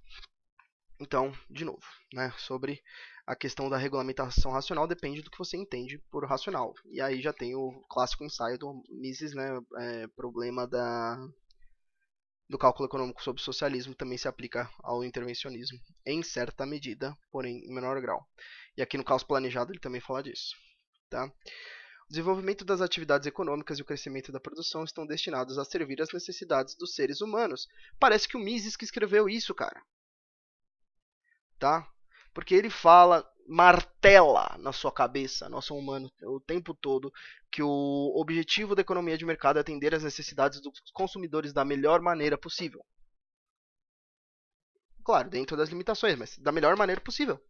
Então, de novo, né, sobre a questão da regulamentação racional depende do que você entende por racional. E aí já tem o clássico ensaio do Mises, né, é, problema da do cálculo econômico sobre o socialismo também se aplica ao intervencionismo, em certa medida, porém em menor grau. E aqui no caos planejado ele também fala disso. Tá? O desenvolvimento das atividades econômicas e o crescimento da produção estão destinados a servir às necessidades dos seres humanos. Parece que o Mises que escreveu isso, cara. Tá? Porque ele fala martela na sua cabeça, nosso humano, o tempo todo, que o objetivo da economia de mercado é atender as necessidades dos consumidores da melhor maneira possível. Claro, dentro das limitações, mas da melhor maneira possível.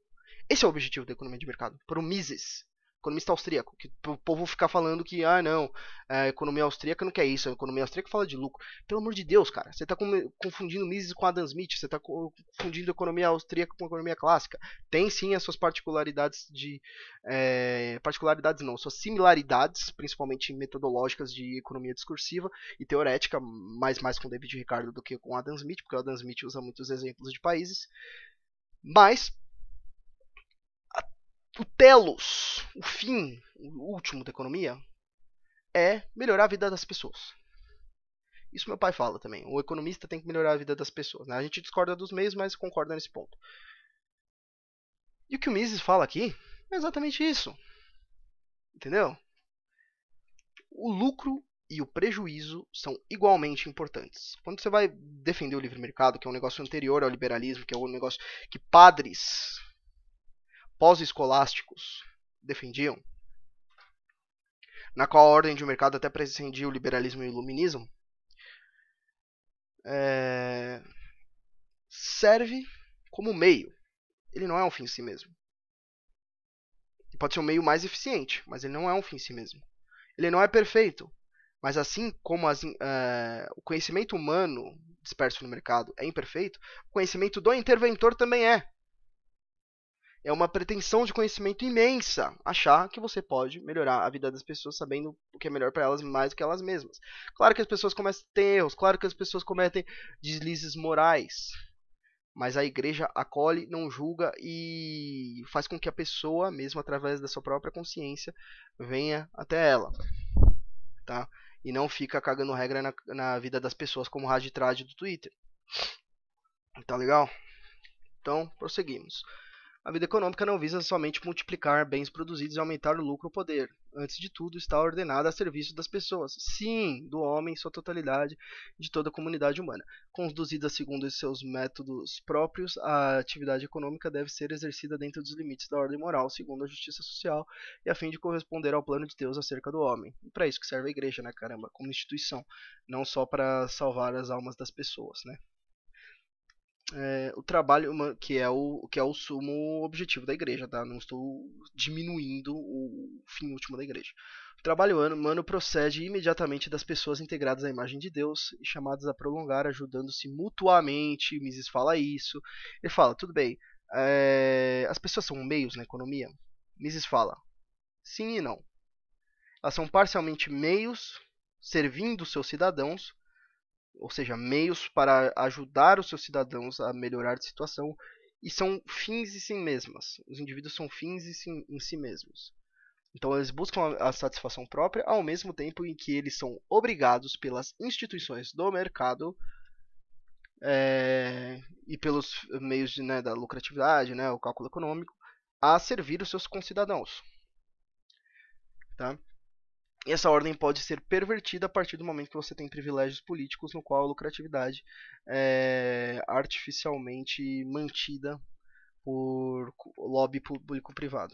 Esse é o objetivo da economia de mercado, para o Mises economista austríaco, que o povo ficar falando que, ah, não, é, a economia austríaca não quer isso, a economia austríaca fala de lucro. Pelo amor de Deus, cara, você está confundindo Mises com Adam Smith, você está confundindo economia austríaca com economia clássica. Tem sim as suas particularidades de. É, particularidades não, suas similaridades, principalmente metodológicas de economia discursiva e teorética, mais mais com David Ricardo do que com Adam Smith, porque o Adam Smith usa muitos exemplos de países. Mas o telos, o fim, o último da economia, é melhorar a vida das pessoas. Isso meu pai fala também. O economista tem que melhorar a vida das pessoas. Né? A gente discorda dos meios, mas concorda nesse ponto. E o que o Mises fala aqui é exatamente isso. Entendeu? O lucro e o prejuízo são igualmente importantes. Quando você vai defender o livre mercado, que é um negócio anterior ao liberalismo, que é um negócio que padres pós-escolásticos defendiam, na qual a ordem de mercado até prescindia o liberalismo e o iluminismo, é, serve como meio. Ele não é um fim em si mesmo. pode ser um meio mais eficiente, mas ele não é um fim em si mesmo. Ele não é perfeito, mas assim como as, uh, o conhecimento humano disperso no mercado é imperfeito, o conhecimento do interventor também é é uma pretensão de conhecimento imensa achar que você pode melhorar a vida das pessoas sabendo o que é melhor para elas mais do que elas mesmas. Claro que as pessoas cometem erros, claro que as pessoas cometem deslizes morais, mas a igreja acolhe, não julga e faz com que a pessoa, mesmo através da sua própria consciência, venha até ela. Tá? E não fica cagando regra na, na vida das pessoas como o Raditrade do Twitter. Tá legal? Então, prosseguimos. A vida econômica não visa somente multiplicar bens produzidos e aumentar o lucro ou poder. Antes de tudo, está ordenada a serviço das pessoas. Sim, do homem em sua totalidade, de toda a comunidade humana. Conduzida segundo os seus métodos próprios, a atividade econômica deve ser exercida dentro dos limites da ordem moral, segundo a justiça social, e a fim de corresponder ao plano de Deus acerca do homem. E para isso que serve a igreja, né, caramba? Como instituição. Não só para salvar as almas das pessoas, né? é, o trabalho que é o que é o sumo objetivo da igreja, tá? Não estou diminuindo o fim último da igreja. O trabalho humano procede imediatamente das pessoas integradas à imagem de Deus e chamadas a prolongar, ajudando-se mutuamente. Mises fala isso. Ele fala, tudo bem, é, as pessoas são meios na economia. Mises fala, sim e não. Elas são parcialmente meios servindo seus cidadãos ou seja, meios para ajudar os seus cidadãos a melhorar a situação, e são fins em si mesmas. Os indivíduos são fins em si, em si mesmos. Então, eles buscam a, satisfação própria, ao mesmo tempo em que eles são obrigados pelas instituições do mercado é, e pelos meios de, né, da lucratividade, né, o cálculo econômico, a servir os seus concidadãos. Tá? essa ordem pode ser pervertida a partir do momento que você tem privilégios políticos no qual a lucratividade é artificialmente mantida por lobby público-privado.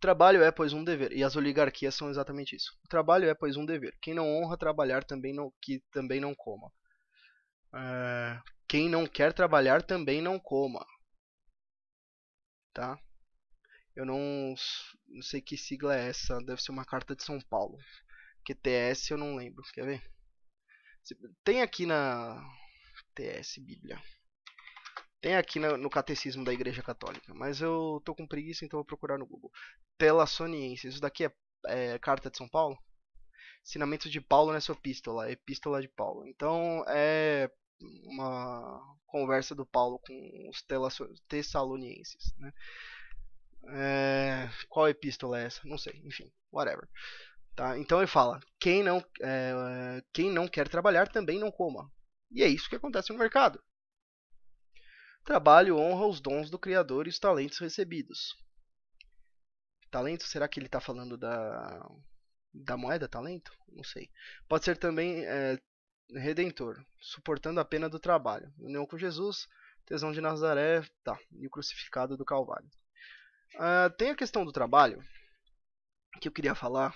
Trabalho é, pois, um dever, e as oligarquias são exatamente isso. O trabalho é, pois, um dever. Quem não honra trabalhar também não, que também não coma. É... Quem não quer trabalhar também não coma. Tá? Eu não, não sei que sigla é essa. Deve ser uma carta de São Paulo. QTS eu não lembro. Quer ver? Tem aqui na. TS Bíblia. Tem aqui no Catecismo da Igreja Católica. Mas eu tô com preguiça, então vou procurar no Google. Telassoniense. Isso daqui é, é carta de São Paulo? Ensinamento de Paulo nessa epístola. Epístola de Paulo. Então é uma conversa do Paulo com os tessalonienses. Né? É, qual epístola é essa? Não sei, enfim, whatever. Tá? Então ele fala: quem não, é, quem não quer trabalhar também não coma. E é isso que acontece no mercado. Trabalho honra os dons do Criador e os talentos recebidos. Talento, será que ele está falando da, da moeda talento? Não sei. Pode ser também é, redentor, suportando a pena do trabalho. União com Jesus, tesão de Nazaré tá, e o crucificado do Calvário. Uh, tem a questão do trabalho, que eu queria falar.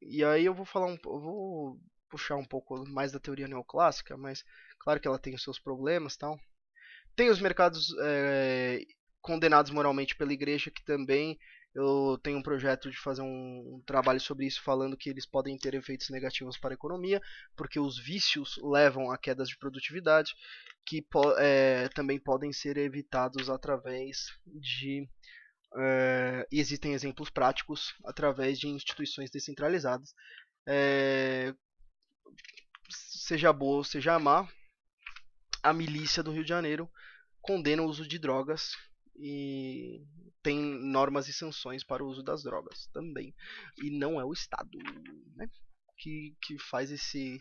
E aí eu vou falar um, eu vou puxar um pouco mais da teoria neoclássica, mas claro que ela tem os seus problemas, tal. Tem os mercados é, condenados moralmente pela igreja que também eu tenho um projeto de fazer um, um, trabalho sobre isso, falando que eles podem ter efeitos negativos para a economia, porque os vícios levam a quedas de produtividade, que po é, também podem ser evitados através de. É, existem exemplos práticos através de instituições descentralizadas. É, seja boa ou seja má, a milícia do Rio de Janeiro condena o uso de drogas e tem normas e sanções para o uso das drogas também. E não é o Estado né, que, que faz esse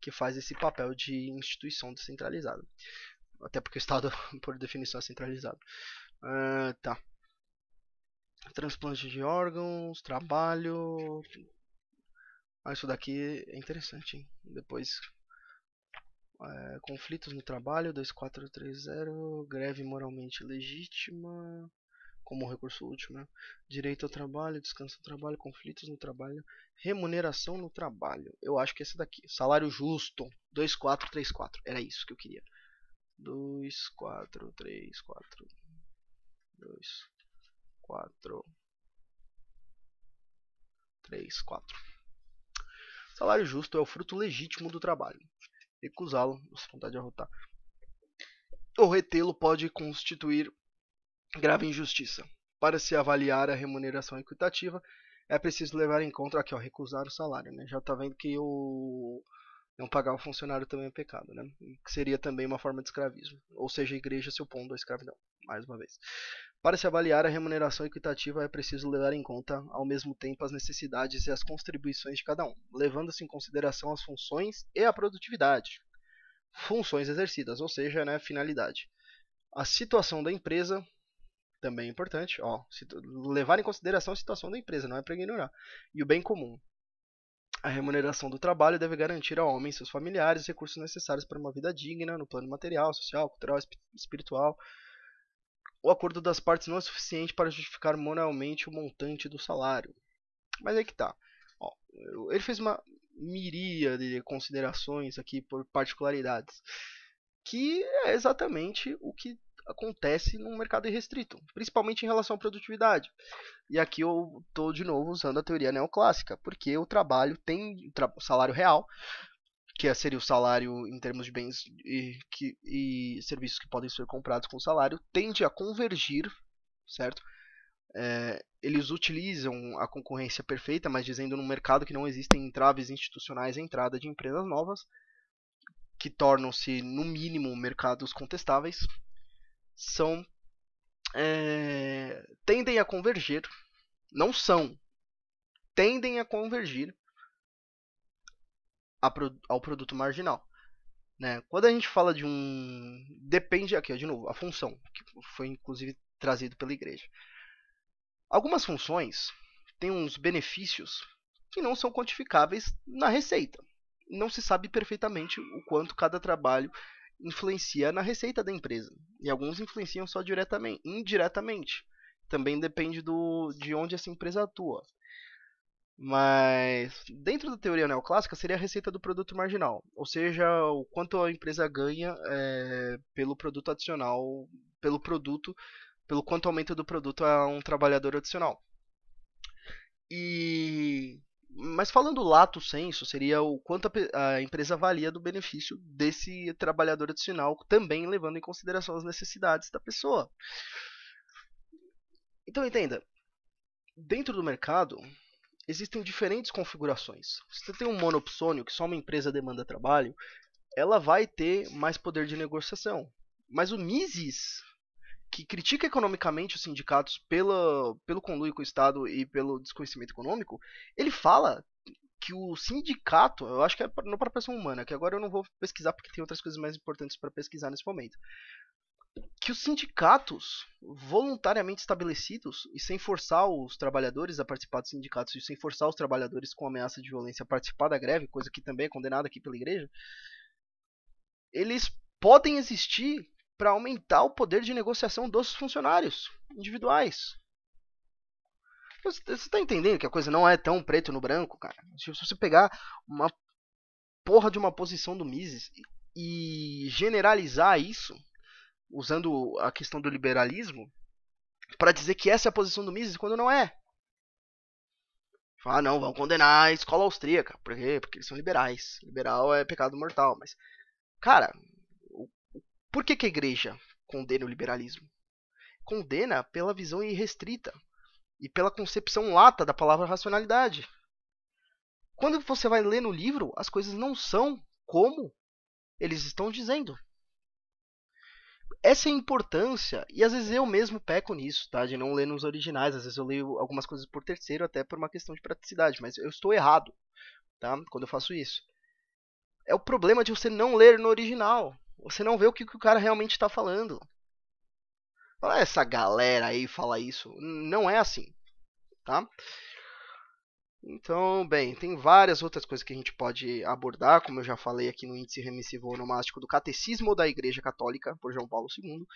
que faz esse papel de instituição descentralizada. Até porque o Estado, por definição, é centralizado. Uh, tá. Transplante de órgãos, trabalho. Ah, isso daqui é interessante. Hein? Depois é, conflitos no trabalho, 2430, greve moralmente legítima, como recurso último, né? direito ao trabalho, descanso no trabalho, conflitos no trabalho, remuneração no trabalho. Eu acho que esse daqui, salário justo, 2434, era isso que eu queria. 2434 24 34 Salário justo é o fruto legítimo do trabalho. Recusá-lo, nossa vontade tá de arrotar. Ou retê-lo pode constituir grave injustiça. Para se avaliar a remuneração equitativa, é preciso levar em conta aqui, ó, recusar o salário, né? Já está vendo que o não pagar o funcionário também é pecado, né? Que seria também uma forma de escravismo, ou seja, a igreja se opondo à escravidão, mais uma vez. Para se avaliar a remuneração equitativa, é preciso levar em conta, ao mesmo tempo, as necessidades e as contribuições de cada um, levando-se em consideração as funções e a produtividade. Funções exercidas, ou seja, né, finalidade. A situação da empresa, também é importante, ó, levar em consideração a situação da empresa, não é para ignorar, e o bem comum. A remuneração do trabalho deve garantir ao homem e seus familiares os recursos necessários para uma vida digna no plano material, social, cultural, espiritual. O acordo das partes não é suficiente para justificar moralmente o montante do salário. Mas é que tá. Ó, ele fez uma miríade de considerações aqui por particularidades, que é exatamente o que acontece no mercado irrestrito, principalmente em relação à produtividade. E aqui eu estou de novo usando a teoria neoclássica, porque o trabalho tem salário real, que é, seria o salário em termos de bens e, que, e serviços que podem ser comprados com o salário, tende a convergir, certo? É, eles utilizam a concorrência perfeita, mas dizendo no mercado que não existem entraves institucionais à entrada de empresas novas, que tornam-se, no mínimo, mercados contestáveis, são é, tendem a convergir, não são, tendem a convergir ao produto marginal. Né? Quando a gente fala de um. Depende aqui, ó, de novo, a função, que foi inclusive trazido pela igreja. Algumas funções têm uns benefícios que não são quantificáveis na receita. Não se sabe perfeitamente o quanto cada trabalho influencia na receita da empresa. E alguns influenciam só diretamente, indiretamente. Também depende do, de onde essa empresa atua. Mas dentro da teoria neoclássica seria a receita do produto marginal, ou seja, o quanto a empresa ganha é, pelo produto adicional, pelo produto, pelo quanto aumenta do produto a um trabalhador adicional. E mas falando lato senso, seria o quanto a, a empresa valia do benefício desse trabalhador adicional, também levando em consideração as necessidades da pessoa. Então entenda, dentro do mercado existem diferentes configurações. Se você tem um monopsônio, que só uma empresa demanda trabalho, ela vai ter mais poder de negociação. Mas o Mises que critica economicamente os sindicatos pela, pelo conluio com o Estado e pelo desconhecimento econômico, ele fala que o sindicato, eu acho que é no para pessoa humana, que agora eu não vou pesquisar porque tem outras coisas mais importantes para pesquisar nesse momento. Que os sindicatos voluntariamente estabelecidos e sem forçar os trabalhadores a participar dos sindicatos e sem forçar os trabalhadores com ameaça de violência a participar da greve, coisa que também é condenada aqui pela igreja, eles podem existir para aumentar o poder de negociação dos funcionários individuais. Você está entendendo que a coisa não é tão preto no branco, cara? Se você pegar uma porra de uma posição do Mises e generalizar isso, usando a questão do liberalismo, para dizer que essa é a posição do Mises quando não é. Ah, não, vão condenar a escola austríaca. Por quê? Porque eles são liberais. Liberal é pecado mortal. Mas, cara, por que, que a igreja condena o liberalismo? Condena pela visão irrestrita e pela concepção lata da palavra racionalidade. Quando você vai ler no livro, as coisas não são como eles estão dizendo. Essa é a importância, e às vezes eu mesmo peco nisso, tá? De não ler nos originais, às vezes eu leio algumas coisas por terceiro, até por uma questão de praticidade, mas eu estou errado, tá? Quando eu faço isso. É o problema de você não ler no original. Você não vê o que, que o cara realmente está falando. olha é essa galera aí fala isso. Não é assim, tá? Então, bem, tem várias outras coisas que a gente pode abordar, como eu já falei aqui no índice remissivo onomástico do Catecismo da Igreja Católica, por João Paulo II,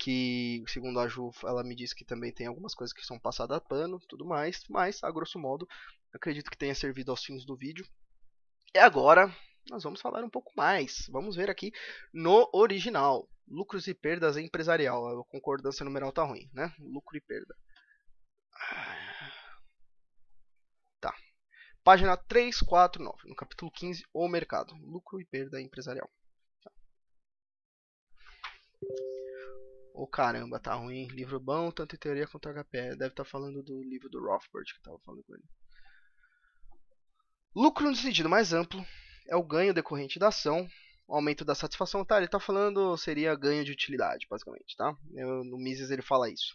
que, segundo a Ju, ela me disse que também tem algumas coisas que são passadas a pano, tudo mais, mas, a grosso modo, acredito que tenha servido aos fins do vídeo. E agora, nós vamos falar um pouco mais. Vamos ver aqui no original. Lucros e perdas empresarial. A concordância numeral tá ruim, né? Lucro e perda. Tá. Página 349, no capítulo 15, o mercado. Lucro e perda empresarial. Tá. Oh, caramba, tá ruim. Livro bom, tanto em teoria quanto HPE. Deve estar tá falando do livro do Rothbard que eu tava falando com ele. Lucro no sentido mais amplo é o ganho decorrente da ação, o aumento da satisfação, tá? Ele está falando seria ganho de utilidade, basicamente, tá? Eu, no Mises ele fala isso.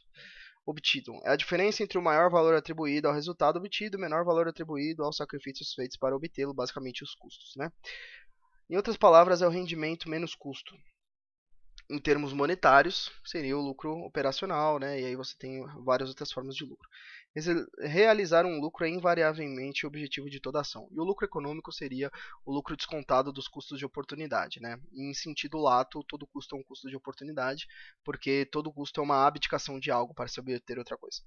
Obtido é a diferença entre o maior valor atribuído ao resultado obtido e o menor valor atribuído aos sacrifícios feitos para obtê-lo, basicamente os custos, né? Em outras palavras, é o rendimento menos custo em termos monetários, seria o lucro operacional, né? E aí você tem várias outras formas de lucro. Realizar um lucro é invariavelmente o objetivo de toda ação. E o lucro econômico seria o lucro descontado dos custos de oportunidade, né? E em sentido lato, todo custo é um custo de oportunidade, porque todo custo é uma abdicação de algo para se obter outra coisa.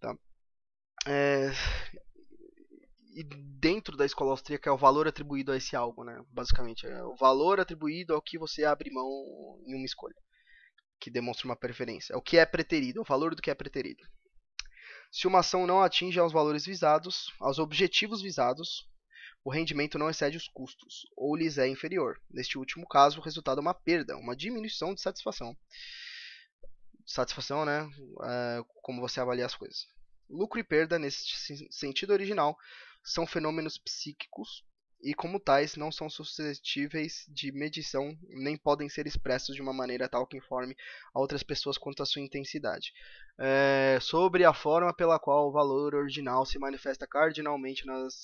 Tá? É, e dentro da escola austríaca é o valor atribuído a esse algo, né? Basicamente, é o valor atribuído ao que você abre mão em uma escolha, que demonstra uma preferência. É o que é preterido, é o valor do que é preterido. Se uma ação não atinge aos valores visados, aos objetivos visados, o rendimento não excede os custos, ou lhes é inferior. Neste último caso, o resultado é uma perda, uma diminuição de satisfação. Satisfação, né? É como você avalia as coisas. Lucro e perda, nesse sentido original, são fenômenos psíquicos e, como tais, não são suscetíveis de medição nem podem ser expressos de uma maneira tal que informe a outras pessoas quanto à sua intensidade. É, sobre a forma pela qual o valor original se manifesta cardinalmente nas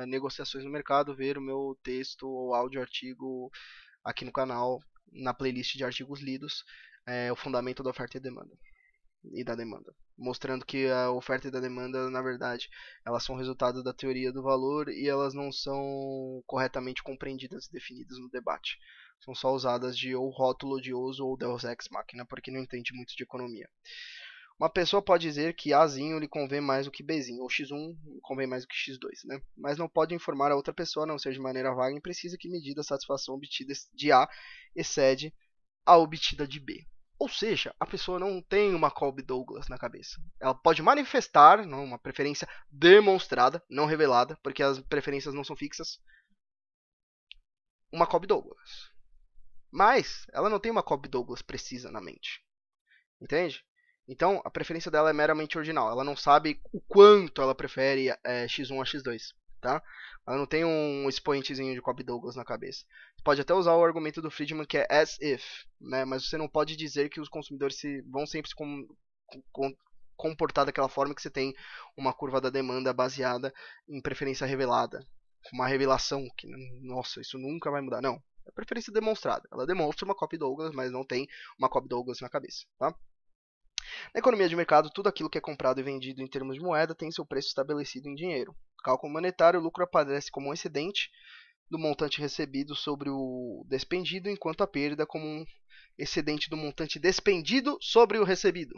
é, negociações no mercado, ver o meu texto ou áudio artigo aqui no canal, na playlist de artigos lidos, é, o fundamento da oferta e demanda e da demanda, mostrando que a oferta e da demanda, na verdade, elas são resultado da teoria do valor e elas não são corretamente compreendidas e definidas no debate. São só usadas de ou rótulo odioso ou Deus ex máquina porque não entende muito de economia. Uma pessoa pode dizer que Azinho lhe convém mais do que Bzinho, ou X1 convém mais do que X2, né? Mas não pode informar a outra pessoa, não seja de maneira vaga, e precisa que medida a satisfação obtida de A excede a obtida de B. Ou seja, a pessoa não tem uma Colby Douglas na cabeça. Ela pode manifestar né, uma preferência demonstrada, não revelada, porque as preferências não são fixas, uma Colby Douglas. Mas ela não tem uma Colby Douglas precisa na mente. Entende? Então a preferência dela é meramente ordinal. Ela não sabe o quanto ela prefere é, eh, X1 a X2 tá? não tem um expoentezinho de Cobb Douglas na cabeça. Você pode até usar o argumento do Friedman que é as if, né? Mas você não pode dizer que os consumidores se, vão sempre se com, com, comportar daquela forma que você tem uma curva da demanda baseada em preferência revelada, uma revelação que, nossa, isso nunca vai mudar. Não, é preferência demonstrada. Ela demonstra uma Cobb Douglas, mas não tem uma Cobb Douglas na cabeça, tá? Na economia de mercado, tudo aquilo que é comprado e vendido em termos de moeda tem seu preço estabelecido em dinheiro. No cálculo monetário, o lucro aparece como um excedente do montante recebido sobre o despendido, enquanto a perda como um excedente do montante despendido sobre o recebido.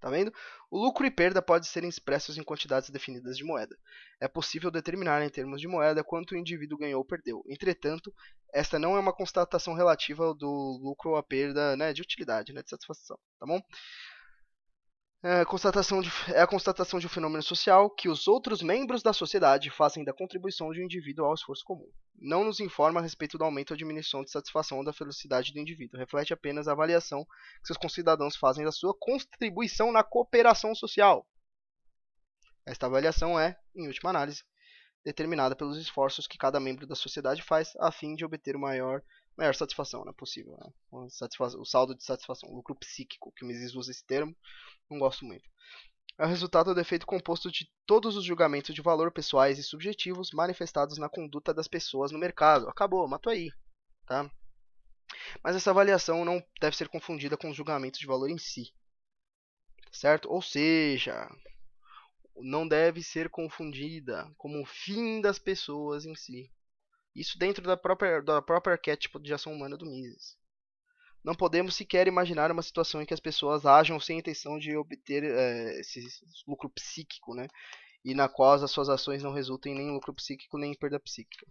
Tá vendo? O lucro e perda podem ser expressos em quantidades definidas de moeda. É possível determinar em termos de moeda quanto o indivíduo ganhou ou perdeu. Entretanto, esta não é uma constatação relativa do lucro ou a perda né, de utilidade, né, de satisfação. Tá bom? É a, constatação de, é a constatação de um fenômeno social que os outros membros da sociedade fazem da contribuição de um indivíduo ao esforço comum. Não nos informa a respeito do aumento ou diminuição de satisfação ou da felicidade do indivíduo. Reflete apenas a avaliação que seus concidadãos fazem da sua contribuição na cooperação social. Esta avaliação é, em última análise, determinada pelos esforços que cada membro da sociedade faz a fim de obter o maior maior satisfação né, possível. Né? O, o, saldo de satisfação, lucro psíquico, que o Mises usa esse termo, não gosto muito. É o resultado do efeito composto de todos os julgamentos de valor pessoais e subjetivos manifestados na conduta das pessoas no mercado. Acabou, matou aí. Tá? Mas essa avaliação não deve ser confundida com os julgamentos de valor em si. Certo? Ou seja, não deve ser confundida como o fim das pessoas em si. Isso dentro da própria, da própria arquétipo de ação humana do Mises. Não podemos sequer imaginar uma situação em que as pessoas ajam sem a intenção de obter é, esse lucro psíquico, né? E na qual as suas ações não resultem nem em lucro psíquico nem em perda psíquica.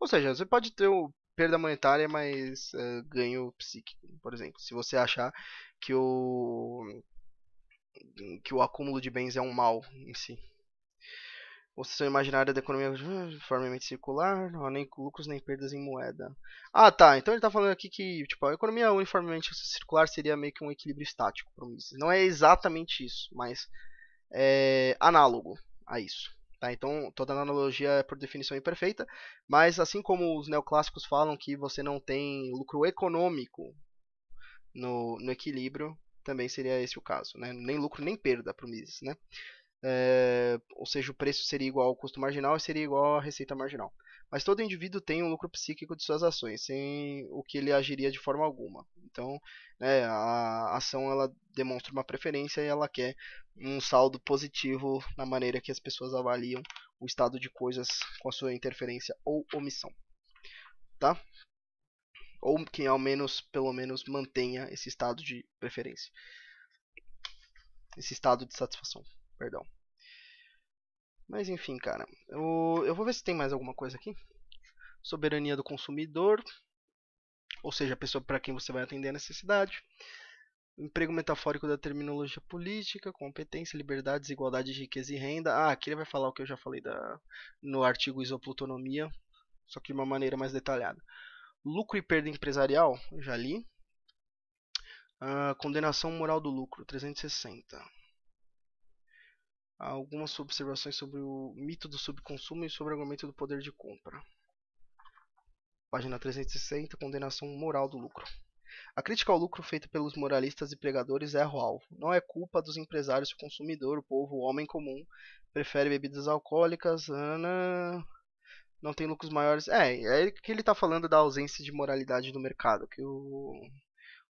Ou seja, você pode ter o perda monetária, mas é, ganho psíquico, por exemplo. Se você achar que o que o acúmulo de bens é um mal em si. Oscilação imaginária da economia uniformemente circular, não há nem lucros nem perdas em moeda. Ah, tá. Então ele está falando aqui que tipo, a economia uniformemente circular seria meio que um equilíbrio estático para o Mises. Não é exatamente isso, mas é análogo a isso. Tá? Então toda analogia é por definição imperfeita, mas assim como os neoclássicos falam que você não tem lucro econômico no, no equilíbrio, também seria esse o caso. Né? Nem lucro nem perda para o Mises. Né? É, ou seja, o preço seria igual ao custo marginal e seria igual à receita marginal. Mas todo indivíduo tem um lucro psíquico de suas ações, sem o que ele agiria de forma alguma. Então, né, a ação ela demonstra uma preferência e ela quer um saldo positivo na maneira que as pessoas avaliam o estado de coisas com a sua interferência ou omissão. Tá? Ou que ao menos, pelo menos, mantenha esse estado de preferência. Esse estado de satisfação perdão. Mas enfim, cara. Eu, eu vou ver se tem mais alguma coisa aqui. Soberania do consumidor. Ou seja, a pessoa para quem você vai atender a necessidade. Emprego metafórico da terminologia política, competência, liberdades, igualdade, riqueza e renda. Ah, aqui ele vai falar o que eu já falei da, no artigo Isoplutonomia, só que de uma maneira mais detalhada. Lucro e perda empresarial, já li. Ah, condenação moral do lucro, 360 algumas observações sobre o mito do subconsumo e sobre o argumento do poder de compra. Página 360, condenação moral do lucro. A crítica ao lucro feita pelos moralistas e pregadores é alvo. Não é culpa dos empresários o consumidor, o povo, o homem comum prefere bebidas alcoólicas, ana... não tem lucros maiores. É, é que ele está falando da ausência de moralidade no mercado, que o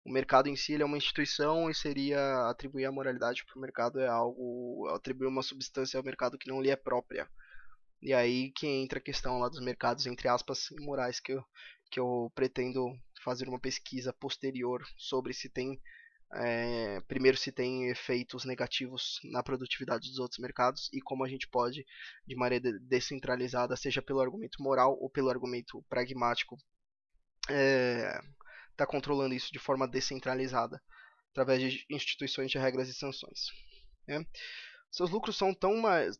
o mercado em si é uma instituição e seria atribuir a moralidade para o mercado é algo atribuir uma substância ao mercado que não lhe é própria e aí que entra a questão lá dos mercados entre aspas imorais que eu, que eu pretendo fazer uma pesquisa posterior sobre se tem é, primeiro se tem efeitos negativos na produtividade dos outros mercados e como a gente pode de maneira descentralizada seja pelo argumento moral ou pelo argumento pragmático é, está controlando isso de forma descentralizada, através de instituições de regras e sanções. Né? Seus lucros são tão,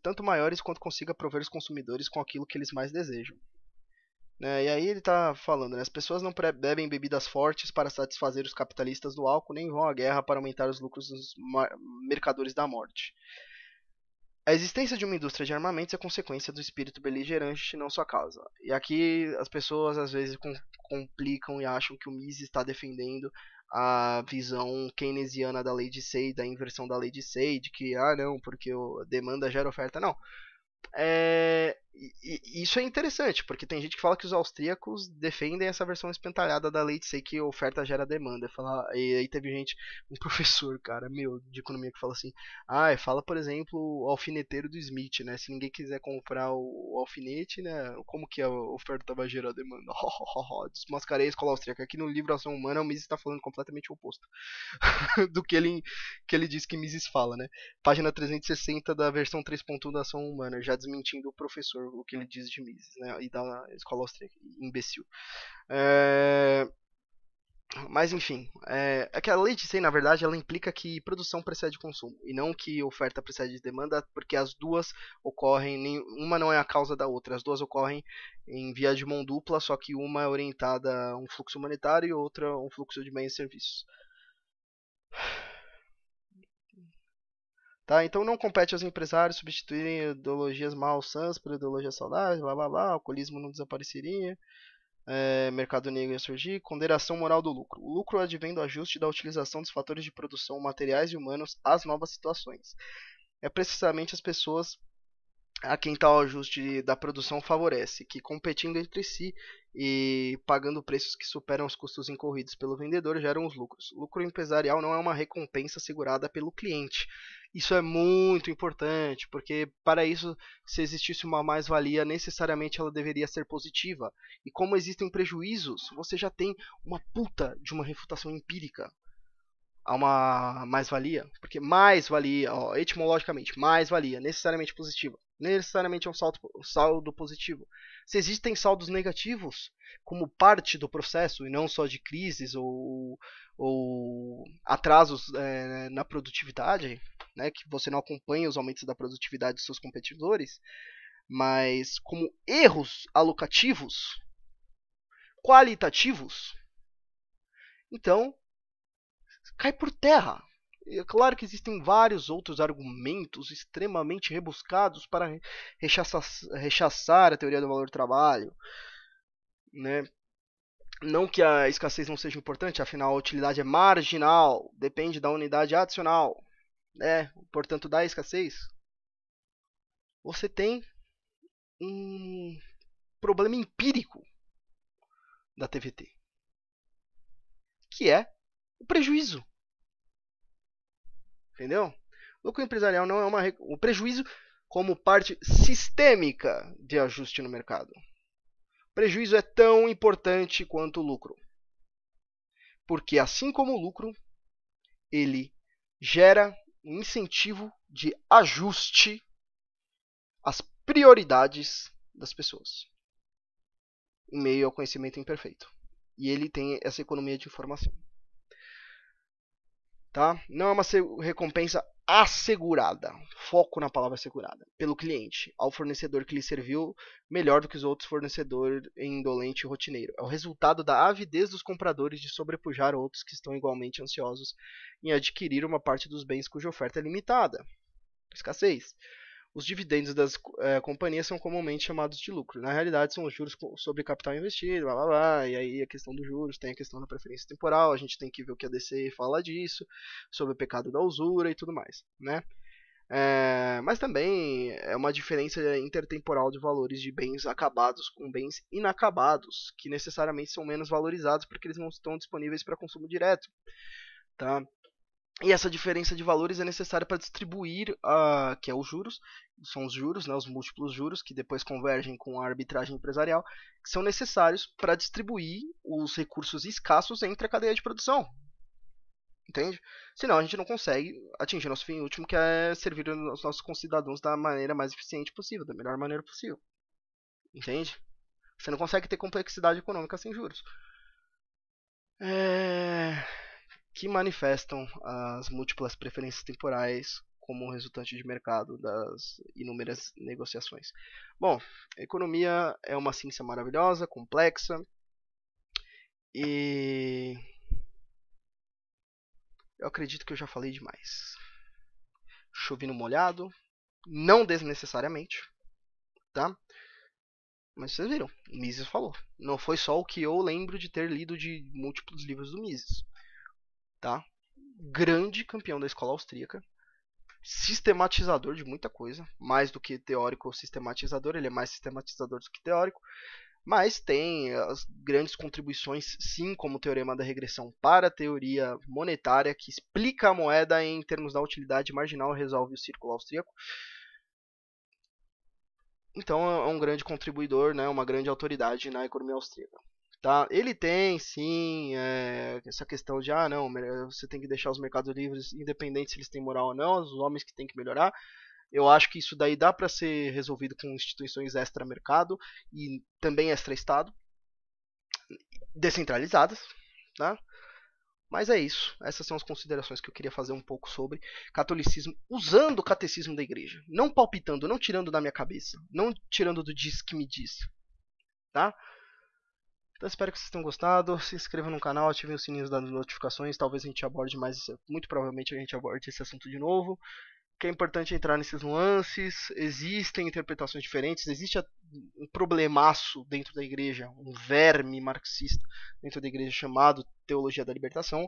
tanto maiores quanto consiga prover os consumidores com aquilo que eles mais desejam. Né? E aí ele está falando, né? as pessoas não bebem bebidas fortes para satisfazer os capitalistas do álcool, nem vão à guerra para aumentar os lucros dos mercadores da morte. A existência de uma indústria de armamentos é consequência do espírito beligerante e não sua causa. E aqui as pessoas às vezes com, complicam e acham que o Mises está defendendo a visão keynesiana da lei de Say, da inversão da lei de Say, de que, ah, não, porque demanda gera oferta. Não. É, e, isso é interessante, porque tem gente que fala que os austríacos defendem essa versão espantalhada da lei de sei que oferta gera demanda. Ah", e aí teve gente, um professor, cara, meu, de economia, que fala assim: ah, fala, por exemplo, o alfineteiro do Smith, né? Se ninguém quiser comprar o, o alfinete, né? Como que a oferta vai gerar demanda? Desmascarei a escola austríaca. Aqui no livro Ação Humana, o Mises está falando completamente o oposto do que ele, que ele diz que Mises fala, né? Página 360 da versão 3.1 da Ação Humana, já desmentindo o professor professor o que ele diz de Mises, né? E da escola austríaca, imbecil. É... Mas enfim, é, é que a lei de Say, na verdade, ela implica que produção precede consumo, e não que oferta precede demanda, porque as duas ocorrem, uma não é a causa da outra, as duas ocorrem em via de mão dupla, só que uma é orientada a um fluxo humanitário e outra a um fluxo de bens e serviços. Tá? Então não compete aos empresários substituírem ideologias malsãs por ideologias saudáveis, blá blá blá, alcoolismo não desapareceria, é, mercado negro ia surgir, condenação moral do lucro. O lucro advém do ajuste da utilização dos fatores de produção materiais e humanos às novas situações. É precisamente as pessoas a quem tal ajuste da produção favorece, que competindo entre si e pagando preços que superam os custos incorridos pelo vendedor geram os lucros. Lucro empresarial não é uma recompensa segurada pelo cliente. Isso é muito importante, porque para isso, se existisse uma mais-valia, necessariamente ela deveria ser positiva. E como existem prejuízos, você já tem uma puta de uma refutação empírica a uma mais-valia, porque mais-valia, etimologicamente, mais-valia, necessariamente positiva, necessariamente é um, salto, um saldo positivo. Se existem saldos negativos como parte do processo e não só de crises ou, ou atrasos é, na produtividade, né, que você não acompanha os aumentos da produtividade dos seus competidores, mas como erros alocativos, qualitativos, então cai por terra. É claro que existem vários outros argumentos extremamente rebuscados para rechaçar, rechaçar a teoria do valor do trabalho. Né? Não que a escassez não seja importante, afinal a utilidade é marginal, depende da unidade adicional, né? portanto da escassez. Você tem um problema empírico da TVT, que é o prejuízo. Entendeu? Lucro empresarial não é uma. O prejuízo como parte sistêmica de ajuste no mercado. O prejuízo é tão importante quanto o lucro. Porque, assim como o lucro, ele gera um incentivo de ajuste às prioridades das pessoas em meio ao conhecimento imperfeito. E ele tem essa economia de informação tá? Não é uma recompensa assegurada. Foco na palavra assegurada pelo cliente, ao fornecedor que lhe serviu melhor do que os outros fornecedores indolente e rotineiro. É o resultado da avidez dos compradores de sobrepujar outros que estão igualmente ansiosos em adquirir uma parte dos bens cuja oferta é limitada. Escassez. Os dividendos das é, companhias são comumente chamados de lucro. Na realidade, são os juros sobre capital investido, blá, blá, blá, e aí a questão dos juros, tem a questão da preferência temporal, a gente tem que ver o que a DCE fala disso, sobre o pecado da usura e tudo mais, né? É, mas também é uma diferença intertemporal de valores de bens acabados com bens inacabados, que necessariamente são menos valorizados porque eles não estão disponíveis para consumo direto. Tá? E essa diferença de valores é necessária para distribuir, uh, que é os juros, são os juros, né, os múltiplos juros, que depois convergem com a arbitragem empresarial, que são necessários para distribuir os recursos escassos entre a cadeia de produção. Entende? Senão a gente não consegue atingir nosso fim último, que é servir os nossos concidadãos da maneira mais eficiente possível, da melhor maneira possível. Entende? Você não consegue ter complexidade econômica sem juros. É que manifestam as múltiplas preferências temporais como resultante de mercado das inúmeras negociações. Bom, economia é uma ciência maravilhosa, complexa e eu acredito que eu já falei demais. Chovi no molhado, não desnecessariamente, tá? Mas vocês viram, o Mises falou. Não foi só o que eu lembro de ter lido de múltiplos livros do Mises tá? Grande campeão da escola austríaca, sistematizador de muita coisa, mais do que teórico sistematizador, ele é mais sistematizador do que teórico, mas tem as grandes contribuições, sim, como o teorema da regressão para a teoria monetária, que explica a moeda em termos da utilidade marginal, resolve o círculo austríaco. Então é um grande contribuidor, né, uma grande autoridade na economia austríaca. Tá? Ele tem, sim, é, essa questão de, ah, não, você tem que deixar os mercados livres independentes se eles têm moral ou não, os homens que têm que melhorar. Eu acho que isso daí dá para ser resolvido com instituições extra-mercado e também extra-estado, descentralizadas, tá Mas é isso. Essas são as considerações que eu queria fazer um pouco sobre catolicismo, usando o catecismo da igreja. Não palpitando, não tirando da minha cabeça. Não tirando do diz que me diz. Tá? Então espero que vocês tenham gostado. Se inscreva no canal, ativem o sininho das notificações. Talvez a gente aborde mais. Muito provavelmente a gente aborde esse assunto de novo. Que é importante entrar nesses nuances. Existem interpretações diferentes. Existe um problemaço dentro da igreja, um verme marxista dentro da igreja chamado Teologia da Libertação.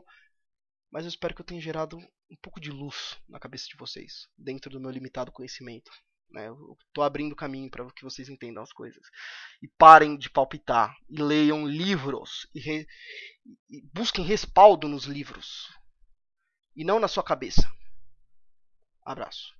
Mas eu espero que eu tenha gerado um pouco de luz na cabeça de vocês, dentro do meu limitado conhecimento. Né? Eu tô abrindo caminho para que vocês entendam as coisas. E parem de palpitar. E leiam livros. E, re... e busquem respaldo nos livros. E não na sua cabeça. Abraço.